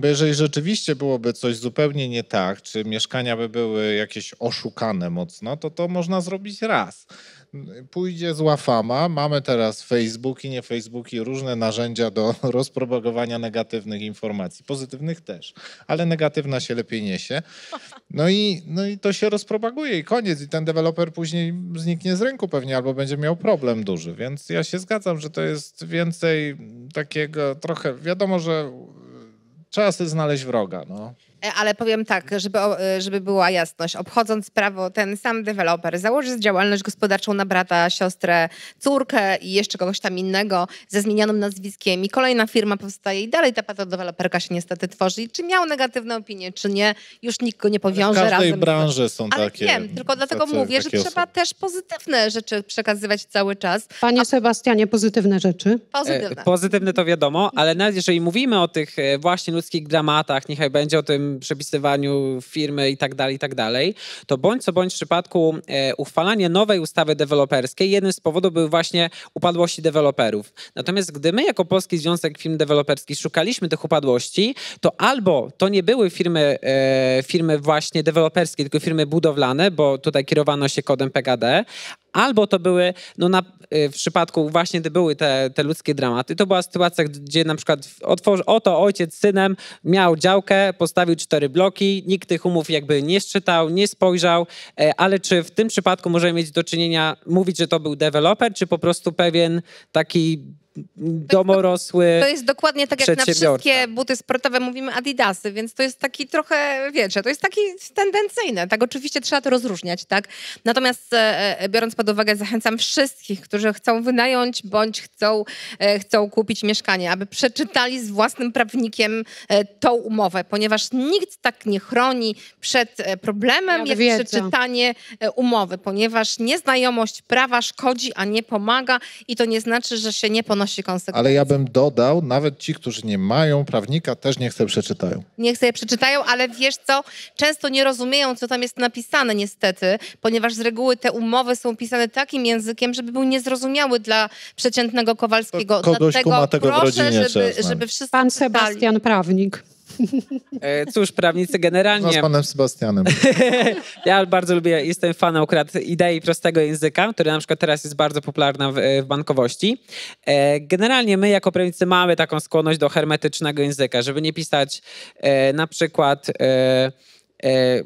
bo jeżeli rzeczywiście byłoby coś zupełnie nie tak, czy mieszkania by były jakieś oszukane mocno, to to można zrobić raz. Pójdzie zła fama, mamy teraz Facebooki, nie Facebooki, różne narzędzia do rozpropagowania negatywnych informacji, pozytywnych też, ale negatywna się lepiej niesie. No i, no i to się rozpropaguje i koniec. I ten deweloper później zniknie z rynku pewnie albo będzie miał problem duży. Więc ja się zgadzam, że to jest więcej takiego trochę, wiadomo, że Trzeba sobie znaleźć wroga, no. E, ale powiem tak, żeby, e, żeby była jasność. Obchodząc prawo, ten sam deweloper założy działalność gospodarczą na brata, siostrę, córkę i jeszcze kogoś tam innego ze zmienionym nazwiskiem i kolejna firma powstaje i dalej ta deweloperka się niestety tworzy. I czy miał negatywne opinie, czy nie, już nikt go nie powiąże razem. W każdej razem branży są Ale takie. wiem, tylko dlatego tacy, mówię, że osoby. trzeba też pozytywne rzeczy przekazywać cały czas. Panie A... Sebastianie, pozytywne rzeczy? Pozytywne. E, pozytywne to wiadomo, ale nawet jeżeli mówimy o tych e, właśnie ludzkich dramatach, niechaj będzie o tym przepisywaniu firmy i tak dalej, i tak dalej, to bądź co bądź w przypadku e, uchwalania nowej ustawy deweloperskiej jednym z powodów były właśnie upadłości deweloperów. Natomiast gdy my jako Polski Związek Firm Deweloperskich szukaliśmy tych upadłości, to albo to nie były firmy, e, firmy właśnie deweloperskie, tylko firmy budowlane, bo tutaj kierowano się kodem PKD, Albo to były, no na, y, w przypadku właśnie, gdy były te, te ludzkie dramaty, to była sytuacja, gdzie na przykład otworzy, oto ojciec z synem miał działkę, postawił cztery bloki, nikt tych umów jakby nie szczytał, nie spojrzał, e, ale czy w tym przypadku możemy mieć do czynienia, mówić, że to był deweloper, czy po prostu pewien taki tak, domorosły To jest dokładnie tak jak na wszystkie buty sportowe mówimy adidasy, więc to jest taki trochę, wiecie, to jest taki tendencyjne, tak oczywiście trzeba to rozróżniać, tak? Natomiast e, e, biorąc pod uwagę, zachęcam wszystkich, którzy chcą wynająć bądź chcą, e, chcą kupić mieszkanie, aby przeczytali z własnym prawnikiem tą umowę, ponieważ nikt tak nie chroni przed problemem ja jak przeczytanie umowy, ponieważ nieznajomość prawa szkodzi, a nie pomaga i to nie znaczy, że się nie ponosi konsekwencje. Ale ja bym dodał, nawet ci, którzy nie mają prawnika, też niech chcę przeczytają. Niech sobie przeczytają, ale wiesz co, często nie rozumieją, co tam jest napisane niestety, ponieważ z reguły te umowy są pisane takim językiem, żeby był niezrozumiały dla przeciętnego Kowalskiego. To kogoś Dlatego ma tego proszę, w rodzinie żeby, żeby wszyscy Pan Sebastian czytali. Prawnik. E, cóż, prawnicy generalnie... No z panem Sebastianem. ja bardzo lubię, jestem fanem akurat idei prostego języka, który na przykład teraz jest bardzo popularny w, w bankowości. E, generalnie my jako prawnicy mamy taką skłonność do hermetycznego języka, żeby nie pisać e, na przykład E,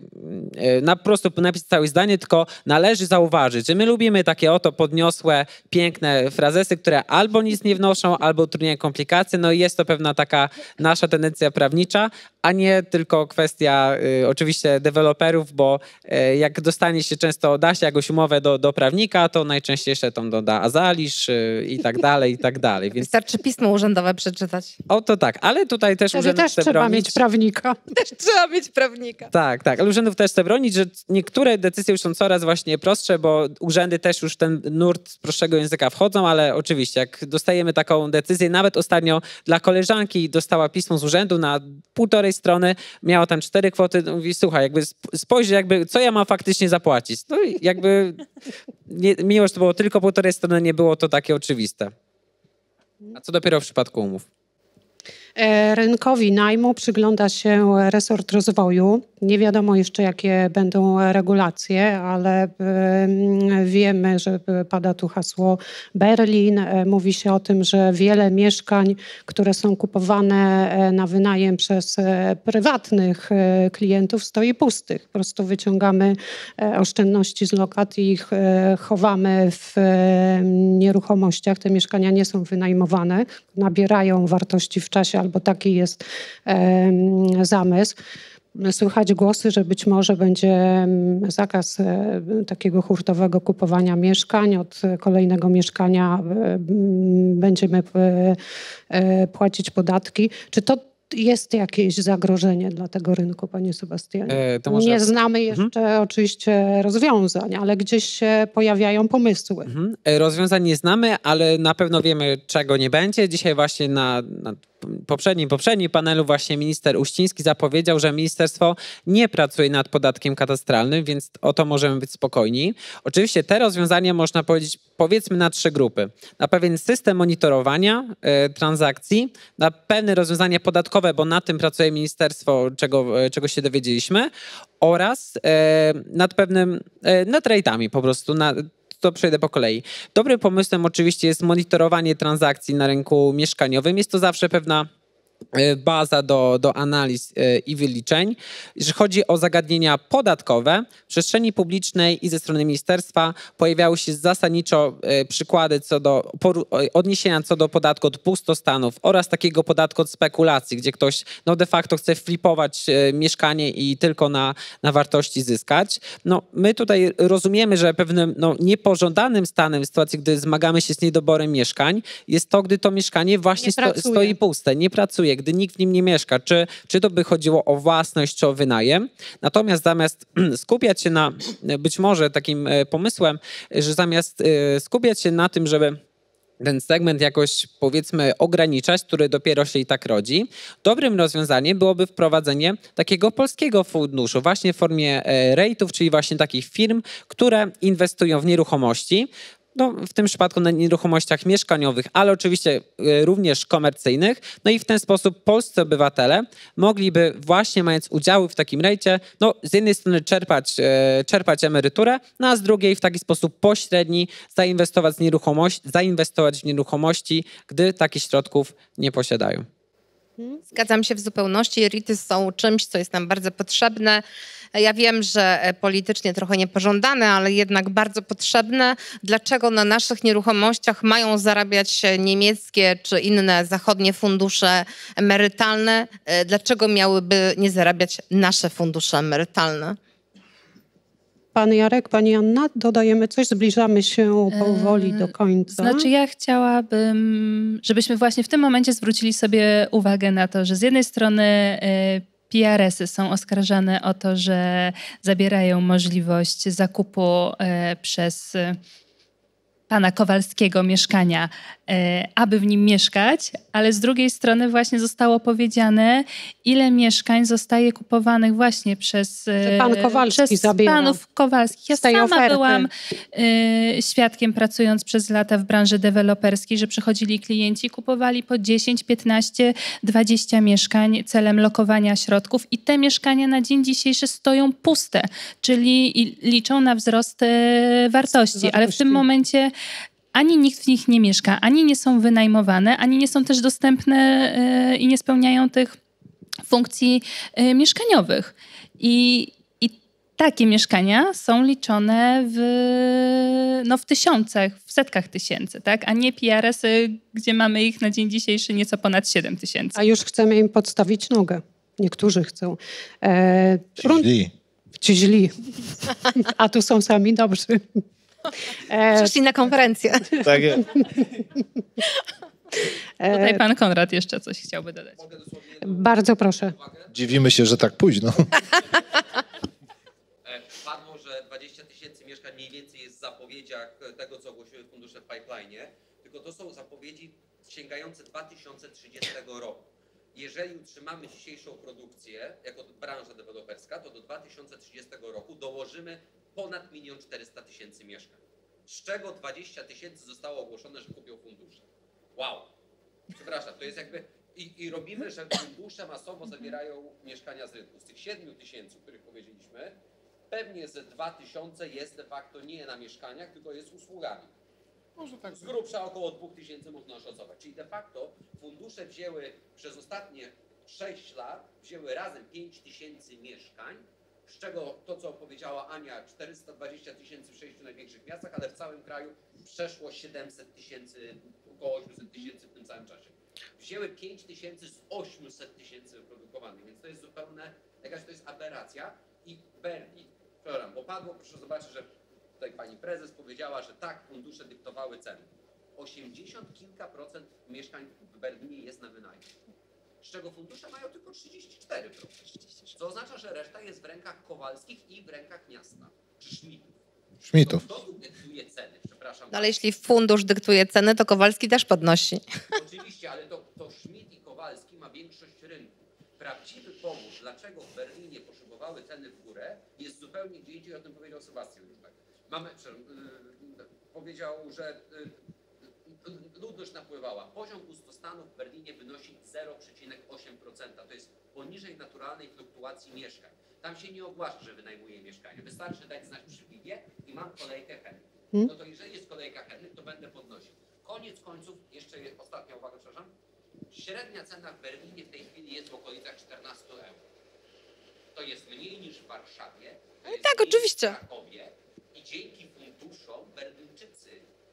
e, na prostu napisać całe zdanie, tylko należy zauważyć, że my lubimy takie oto podniosłe, piękne frazesy, które albo nic nie wnoszą, albo utrudniają komplikacje. No i jest to pewna taka nasza tendencja prawnicza, a nie tylko kwestia y, oczywiście deweloperów, bo e, jak dostanie się często, da się jakąś umowę do, do prawnika, to najczęściej się tam doda azalisz y, i tak dalej, i tak dalej. Więc... Wystarczy pismo urzędowe przeczytać. O, to tak, ale tutaj też Wtedy urzęd też trzeba bronić. mieć prawnika. Też trzeba mieć prawnika. Tak. Tak, tak, ale urzędów też chcę bronić, że niektóre decyzje już są coraz właśnie prostsze, bo urzędy też już ten nurt prostszego języka wchodzą, ale oczywiście jak dostajemy taką decyzję, nawet ostatnio dla koleżanki dostała pismo z urzędu na półtorej strony, miała tam cztery kwoty, no mówi słuchaj, jakby spojrzyj jakby co ja mam faktycznie zapłacić. No jakby nie, mimo, że to było tylko półtorej strony, nie było to takie oczywiste. A co dopiero w przypadku umów? E, rynkowi najmu przygląda się resort rozwoju. Nie wiadomo jeszcze, jakie będą regulacje, ale wiemy, że pada tu hasło Berlin. E, mówi się o tym, że wiele mieszkań, które są kupowane e, na wynajem przez prywatnych klientów, stoi pustych. Po prostu wyciągamy oszczędności z lokat i ich chowamy w nieruchomościach. Te mieszkania nie są wynajmowane, nabierają wartości w czasie, albo taki jest zamysł słychać głosy, że być może będzie zakaz e, takiego hurtowego kupowania mieszkań. Od kolejnego mieszkania e, będziemy e, płacić podatki. Czy to jest jakieś zagrożenie dla tego rynku, panie Sebastianie? E, może... Nie znamy mhm. jeszcze mhm. oczywiście rozwiązań, ale gdzieś się pojawiają pomysły. Mhm. Rozwiązań nie znamy, ale na pewno wiemy, czego nie będzie. Dzisiaj właśnie na, na poprzednim, poprzednim panelu właśnie minister Uściński zapowiedział, że ministerstwo nie pracuje nad podatkiem katastralnym, więc o to możemy być spokojni. Oczywiście te rozwiązania można powiedzieć powiedzmy na trzy grupy. Na pewien system monitorowania y, transakcji, na pewne rozwiązania podatkowe, bo na tym pracuje ministerstwo, czego, e, czego się dowiedzieliśmy, oraz y, nad pewnym, nad po prostu, na, to przejdę po kolei. Dobrym pomysłem oczywiście jest monitorowanie transakcji na rynku mieszkaniowym. Jest to zawsze pewna E, baza do, do analiz e, i wyliczeń. Jeżeli chodzi o zagadnienia podatkowe, w przestrzeni publicznej i ze strony ministerstwa pojawiały się zasadniczo e, przykłady co do odniesienia co do podatku od pustostanów oraz takiego podatku od spekulacji, gdzie ktoś no de facto chce flipować mieszkanie i tylko na, na wartości zyskać. No, my tutaj rozumiemy, że pewnym no, niepożądanym stanem w sytuacji, gdy zmagamy się z niedoborem mieszkań, jest to, gdy to mieszkanie właśnie sto, stoi puste, nie pracuje gdy nikt w nim nie mieszka, czy, czy to by chodziło o własność, czy o wynajem. Natomiast zamiast skupiać się na, być może takim e, pomysłem, że zamiast e, skupiać się na tym, żeby ten segment jakoś powiedzmy ograniczać, który dopiero się i tak rodzi, dobrym rozwiązaniem byłoby wprowadzenie takiego polskiego funduszu, właśnie w formie e, rejtów, czyli właśnie takich firm, które inwestują w nieruchomości, no, w tym przypadku na nieruchomościach mieszkaniowych, ale oczywiście y, również komercyjnych. No i w ten sposób polscy obywatele mogliby właśnie mając udziały w takim rejcie, no, z jednej strony czerpać, y, czerpać emeryturę, no, a z drugiej w taki sposób pośredni zainwestować, z nieruchomości, zainwestować w nieruchomości, gdy takich środków nie posiadają. Zgadzam się w zupełności. Rity są czymś, co jest nam bardzo potrzebne. Ja wiem, że e, politycznie trochę niepożądane, ale jednak bardzo potrzebne. Dlaczego na naszych nieruchomościach mają zarabiać niemieckie czy inne zachodnie fundusze emerytalne? E, dlaczego miałyby nie zarabiać nasze fundusze emerytalne? Pan Jarek, Pani Anna, dodajemy coś, zbliżamy się e, powoli do końca. Znaczy ja chciałabym, żebyśmy właśnie w tym momencie zwrócili sobie uwagę na to, że z jednej strony e, PRS-y są oskarżane o to, że zabierają możliwość zakupu e, przez pana Kowalskiego mieszkania, e, aby w nim mieszkać, ale z drugiej strony właśnie zostało powiedziane, ile mieszkań zostaje kupowanych właśnie przez, e, pan Kowalski przez panów Kowalskich. Ja sama oferty. byłam e, świadkiem pracując przez lata w branży deweloperskiej, że przychodzili klienci, kupowali po 10, 15, 20 mieszkań celem lokowania środków i te mieszkania na dzień dzisiejszy stoją puste, czyli liczą na wzrost wartości, wartości. ale w tym momencie ani nikt w nich nie mieszka, ani nie są wynajmowane, ani nie są też dostępne yy, i nie spełniają tych funkcji yy, mieszkaniowych. I, I, takie mieszkania są liczone w, no, w tysiącach, w setkach tysięcy, tak? a nie PRS-y, gdzie mamy ich na dzień dzisiejszy nieco ponad 7 tysięcy. A już chcemy im podstawić nogę. Niektórzy chcą. E, Ci źli. Ci źli. A tu są sami dobrzy. E... Przyszli na konferencję. Tak. E, Tutaj pan Konrad jeszcze coś chciałby dodać. Bardzo proszę. Dziwimy się, że tak późno. E, Padło, że 20 tysięcy mieszkań mniej więcej jest w zapowiedziach tego, co ogłosiły fundusze w pipeline, tylko to są zapowiedzi sięgające 2030 roku. Jeżeli utrzymamy dzisiejszą produkcję jako branża deweloperska, to do 2030 roku dołożymy ponad 1 400 tysięcy mieszkań, z czego 20 tysięcy zostało ogłoszone, że kupią fundusze. Wow! Przepraszam, to jest jakby... I, i robimy, że fundusze masowo mhm. zabierają mieszkania z rynku. Z tych 7 tysięcy, o których powiedzieliśmy, pewnie ze 2 tysiące jest de facto nie na mieszkaniach, tylko jest usługami może tak. Z grubsza około 2000 można oszacować. Czyli de facto fundusze wzięły przez ostatnie 6 lat, wzięły razem 5000 mieszkań, z czego to, co powiedziała Ania, 420 tysięcy w sześciu największych miastach, ale w całym kraju przeszło 700 tysięcy, około 800 tysięcy w tym samym czasie. Wzięły 5 tysięcy z 800 tysięcy wyprodukowanych, więc to jest zupełnie, jakaś to jest aberracja. I Berlin, przepraszam, bo padło, proszę zobaczyć, że tutaj pani prezes powiedziała, że tak, fundusze dyktowały ceny. 80 kilka procent mieszkań w Berlinie jest na wynajem, z czego fundusze mają tylko 34%. Co oznacza, że reszta jest w rękach Kowalskich i w rękach miasta, czy Szmitów. Schmidtów. To, dyktuje ceny, przepraszam. No ale jeśli fundusz dyktuje ceny, to Kowalski też podnosi. Oczywiście, ale to, to Schmidt i Kowalski ma większość rynku. Prawdziwy powód, dlaczego w Berlinie poszybowały ceny w górę, jest zupełnie gdzie indziej, o tym powiedział Sebastian już mamy, powiedział, że y, ludność napływała. Poziom ustostanu w Berlinie wynosi 0,8%. To jest poniżej naturalnej fluktuacji mieszkań. Tam się nie ogłasza, że wynajmuje mieszkanie. Wystarczy dać znać przy bilie i mam kolejkę chętnych. Hmm? No to jeżeli jest kolejka chętnych, to będę podnosił. Koniec końców, jeszcze ostatnia uwaga, przepraszam. Średnia cena w Berlinie w tej chwili jest w okolicach 14 euro. To jest mniej niż w Warszawie. tak, oczywiście. W Krakowie, i dzięki funduszom Bermuczycy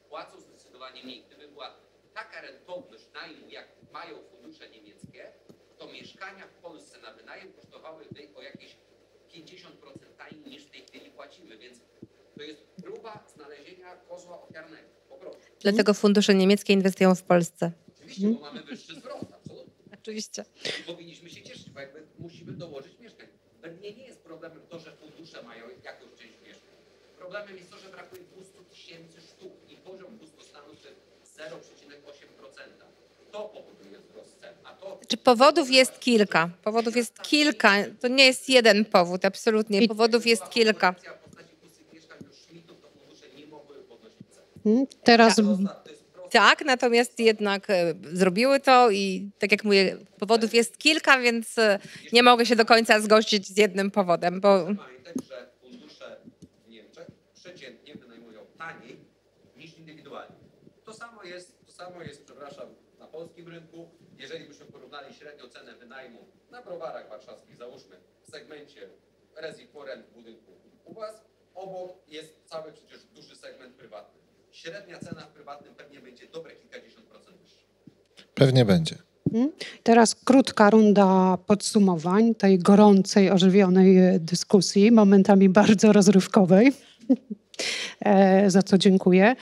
płacą zdecydowanie mniej. Gdyby była taka rentowność najmu, jak mają fundusze niemieckie, to mieszkania w Polsce na wynajem kosztowałyby o jakieś 50% taniej niż w tej chwili płacimy, więc to jest próba znalezienia kozła ofiarnego. Po Dlatego fundusze niemieckie inwestują w Polsce. Oczywiście, bo mamy wyższy zwrot, absolutnie. Oczywiście. I powinniśmy się cieszyć, bo jakby musimy dołożyć mieszkań. Bernie nie jest problemem to, że fundusze mają jakąś Problemem jest to, że brakuje 200 tysięcy sztuk i poziom pustostanu to 0,8%. To powoduje wzrost cen. To... Czy powodów jest kilka? Powodów jest kilka. To nie jest jeden powód, absolutnie. Powodów jest kilka. Hmm, teraz. Tak, natomiast jednak e, zrobiły to i tak jak mówię, powodów jest kilka, więc e, nie mogę się do końca zgodzić z jednym powodem, bo samo jest, przepraszam, na polskim rynku. Jeżeli byśmy porównali średnią cenę wynajmu na browarach warszawskich, załóżmy, w segmencie Resi budynków, budynku u Was, obok jest cały przecież duży segment prywatny. Średnia cena w prywatnym pewnie będzie dobre kilkadziesiąt procent wyższa. Pewnie będzie. Mhm. Teraz krótka runda podsumowań tej gorącej, ożywionej e, dyskusji, momentami bardzo rozrywkowej, e, za co dziękuję.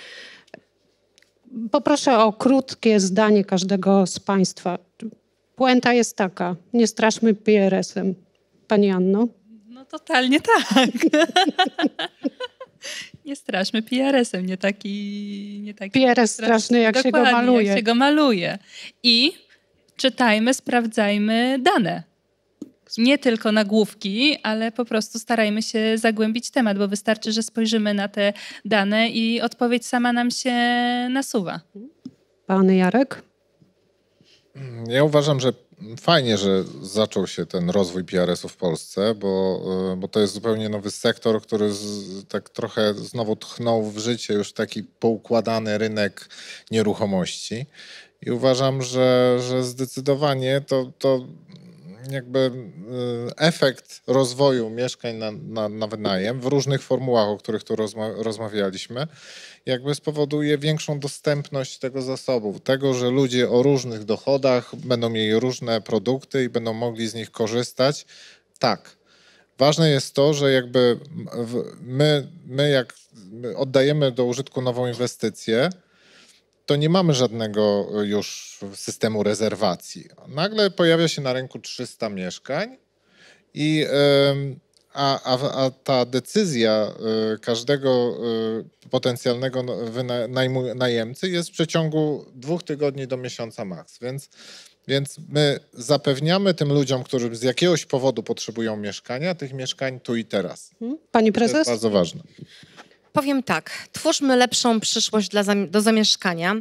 Poproszę o krótkie zdanie każdego z Państwa. Puenta jest taka, nie straszmy PRS-em. Pani Anno? No totalnie tak. nie straszmy PRS-em, nie taki... Nie taki PRS straszny, straszny jak się go maluje. jak się go maluje. I czytajmy, sprawdzajmy dane nie tylko nagłówki, ale po prostu starajmy się zagłębić temat, bo wystarczy, że spojrzymy na te dane i odpowiedź sama nam się nasuwa. Pan Jarek? Mm, ja uważam, że fajnie, że zaczął się ten rozwój PRS-u w Polsce, bo, y, bo to jest zupełnie nowy sektor, który z, tak trochę znowu tchnął w życie już taki poukładany rynek nieruchomości. I uważam, że, że zdecydowanie to, to jakby y, efekt rozwoju mieszkań na, na, na wynajem w różnych formułach, o których tu rozma rozmawialiśmy, jakby spowoduje większą dostępność tego zasobu, tego, że ludzie o różnych dochodach będą mieli różne produkty i będą mogli z nich korzystać. Tak, Ważne jest to, że jakby my, my jak oddajemy do użytku nową inwestycję, to nie mamy żadnego e, już systemu rezerwacji. Nagle pojawia się na rynku 300 mieszkań i a, a, a ta decyzja e, każdego e, potencjalnego no, najemcy jest w przeciągu dwóch tygodni do miesiąca maks, więc więc my zapewniamy tym ludziom, którzy z jakiegoś powodu potrzebują mieszkania, tych mieszkań tu i teraz. Mhm. Pani prezes? To jest bardzo ważne. Powiem tak, twórzmy lepszą przyszłość dla, do zamieszkania,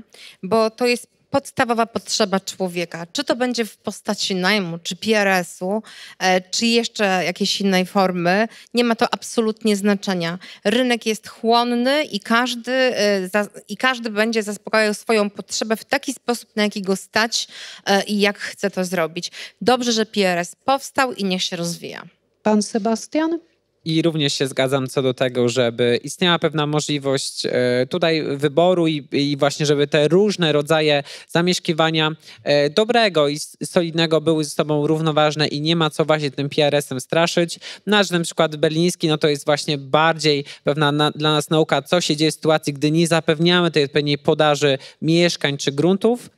bo to jest podstawowa potrzeba człowieka. Czy to będzie w postaci najmu, czy PRS-u, e, czy jeszcze jakiejś innej formy, nie ma to absolutnie znaczenia. Rynek jest chłonny i każdy, e, i każdy będzie zaspokajał swoją potrzebę w taki sposób, na jaki go stać e, i jak chce to zrobić. Dobrze, że PRS powstał i niech się rozwija. Pan Sebastian? I również się zgadzam co do tego, żeby istniała pewna możliwość e, tutaj wyboru i, i, właśnie, żeby te różne rodzaje zamieszkiwania e, dobrego i solidnego były ze sobą równoważne i nie ma co właśnie tym PRS-em straszyć. Nasz no, na przykład berliński, no to jest właśnie bardziej pewna na, dla nas nauka, co się dzieje w sytuacji, gdy nie zapewniamy tej odpowiedniej podaży mieszkań czy gruntów,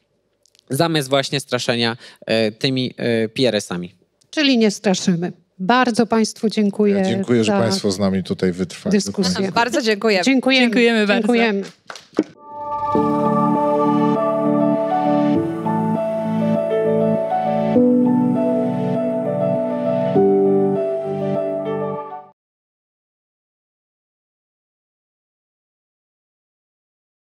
zamiast właśnie straszenia e, tymi PRS-ami. Czyli nie straszymy. Bardzo Państwu dziękuję. Ja dziękuję, że Państwo z nami tutaj wytrwali. Dyskusję. Bardzo dziękuję. Dziękujemy. Dziękujemy bardzo. Dziękujemy.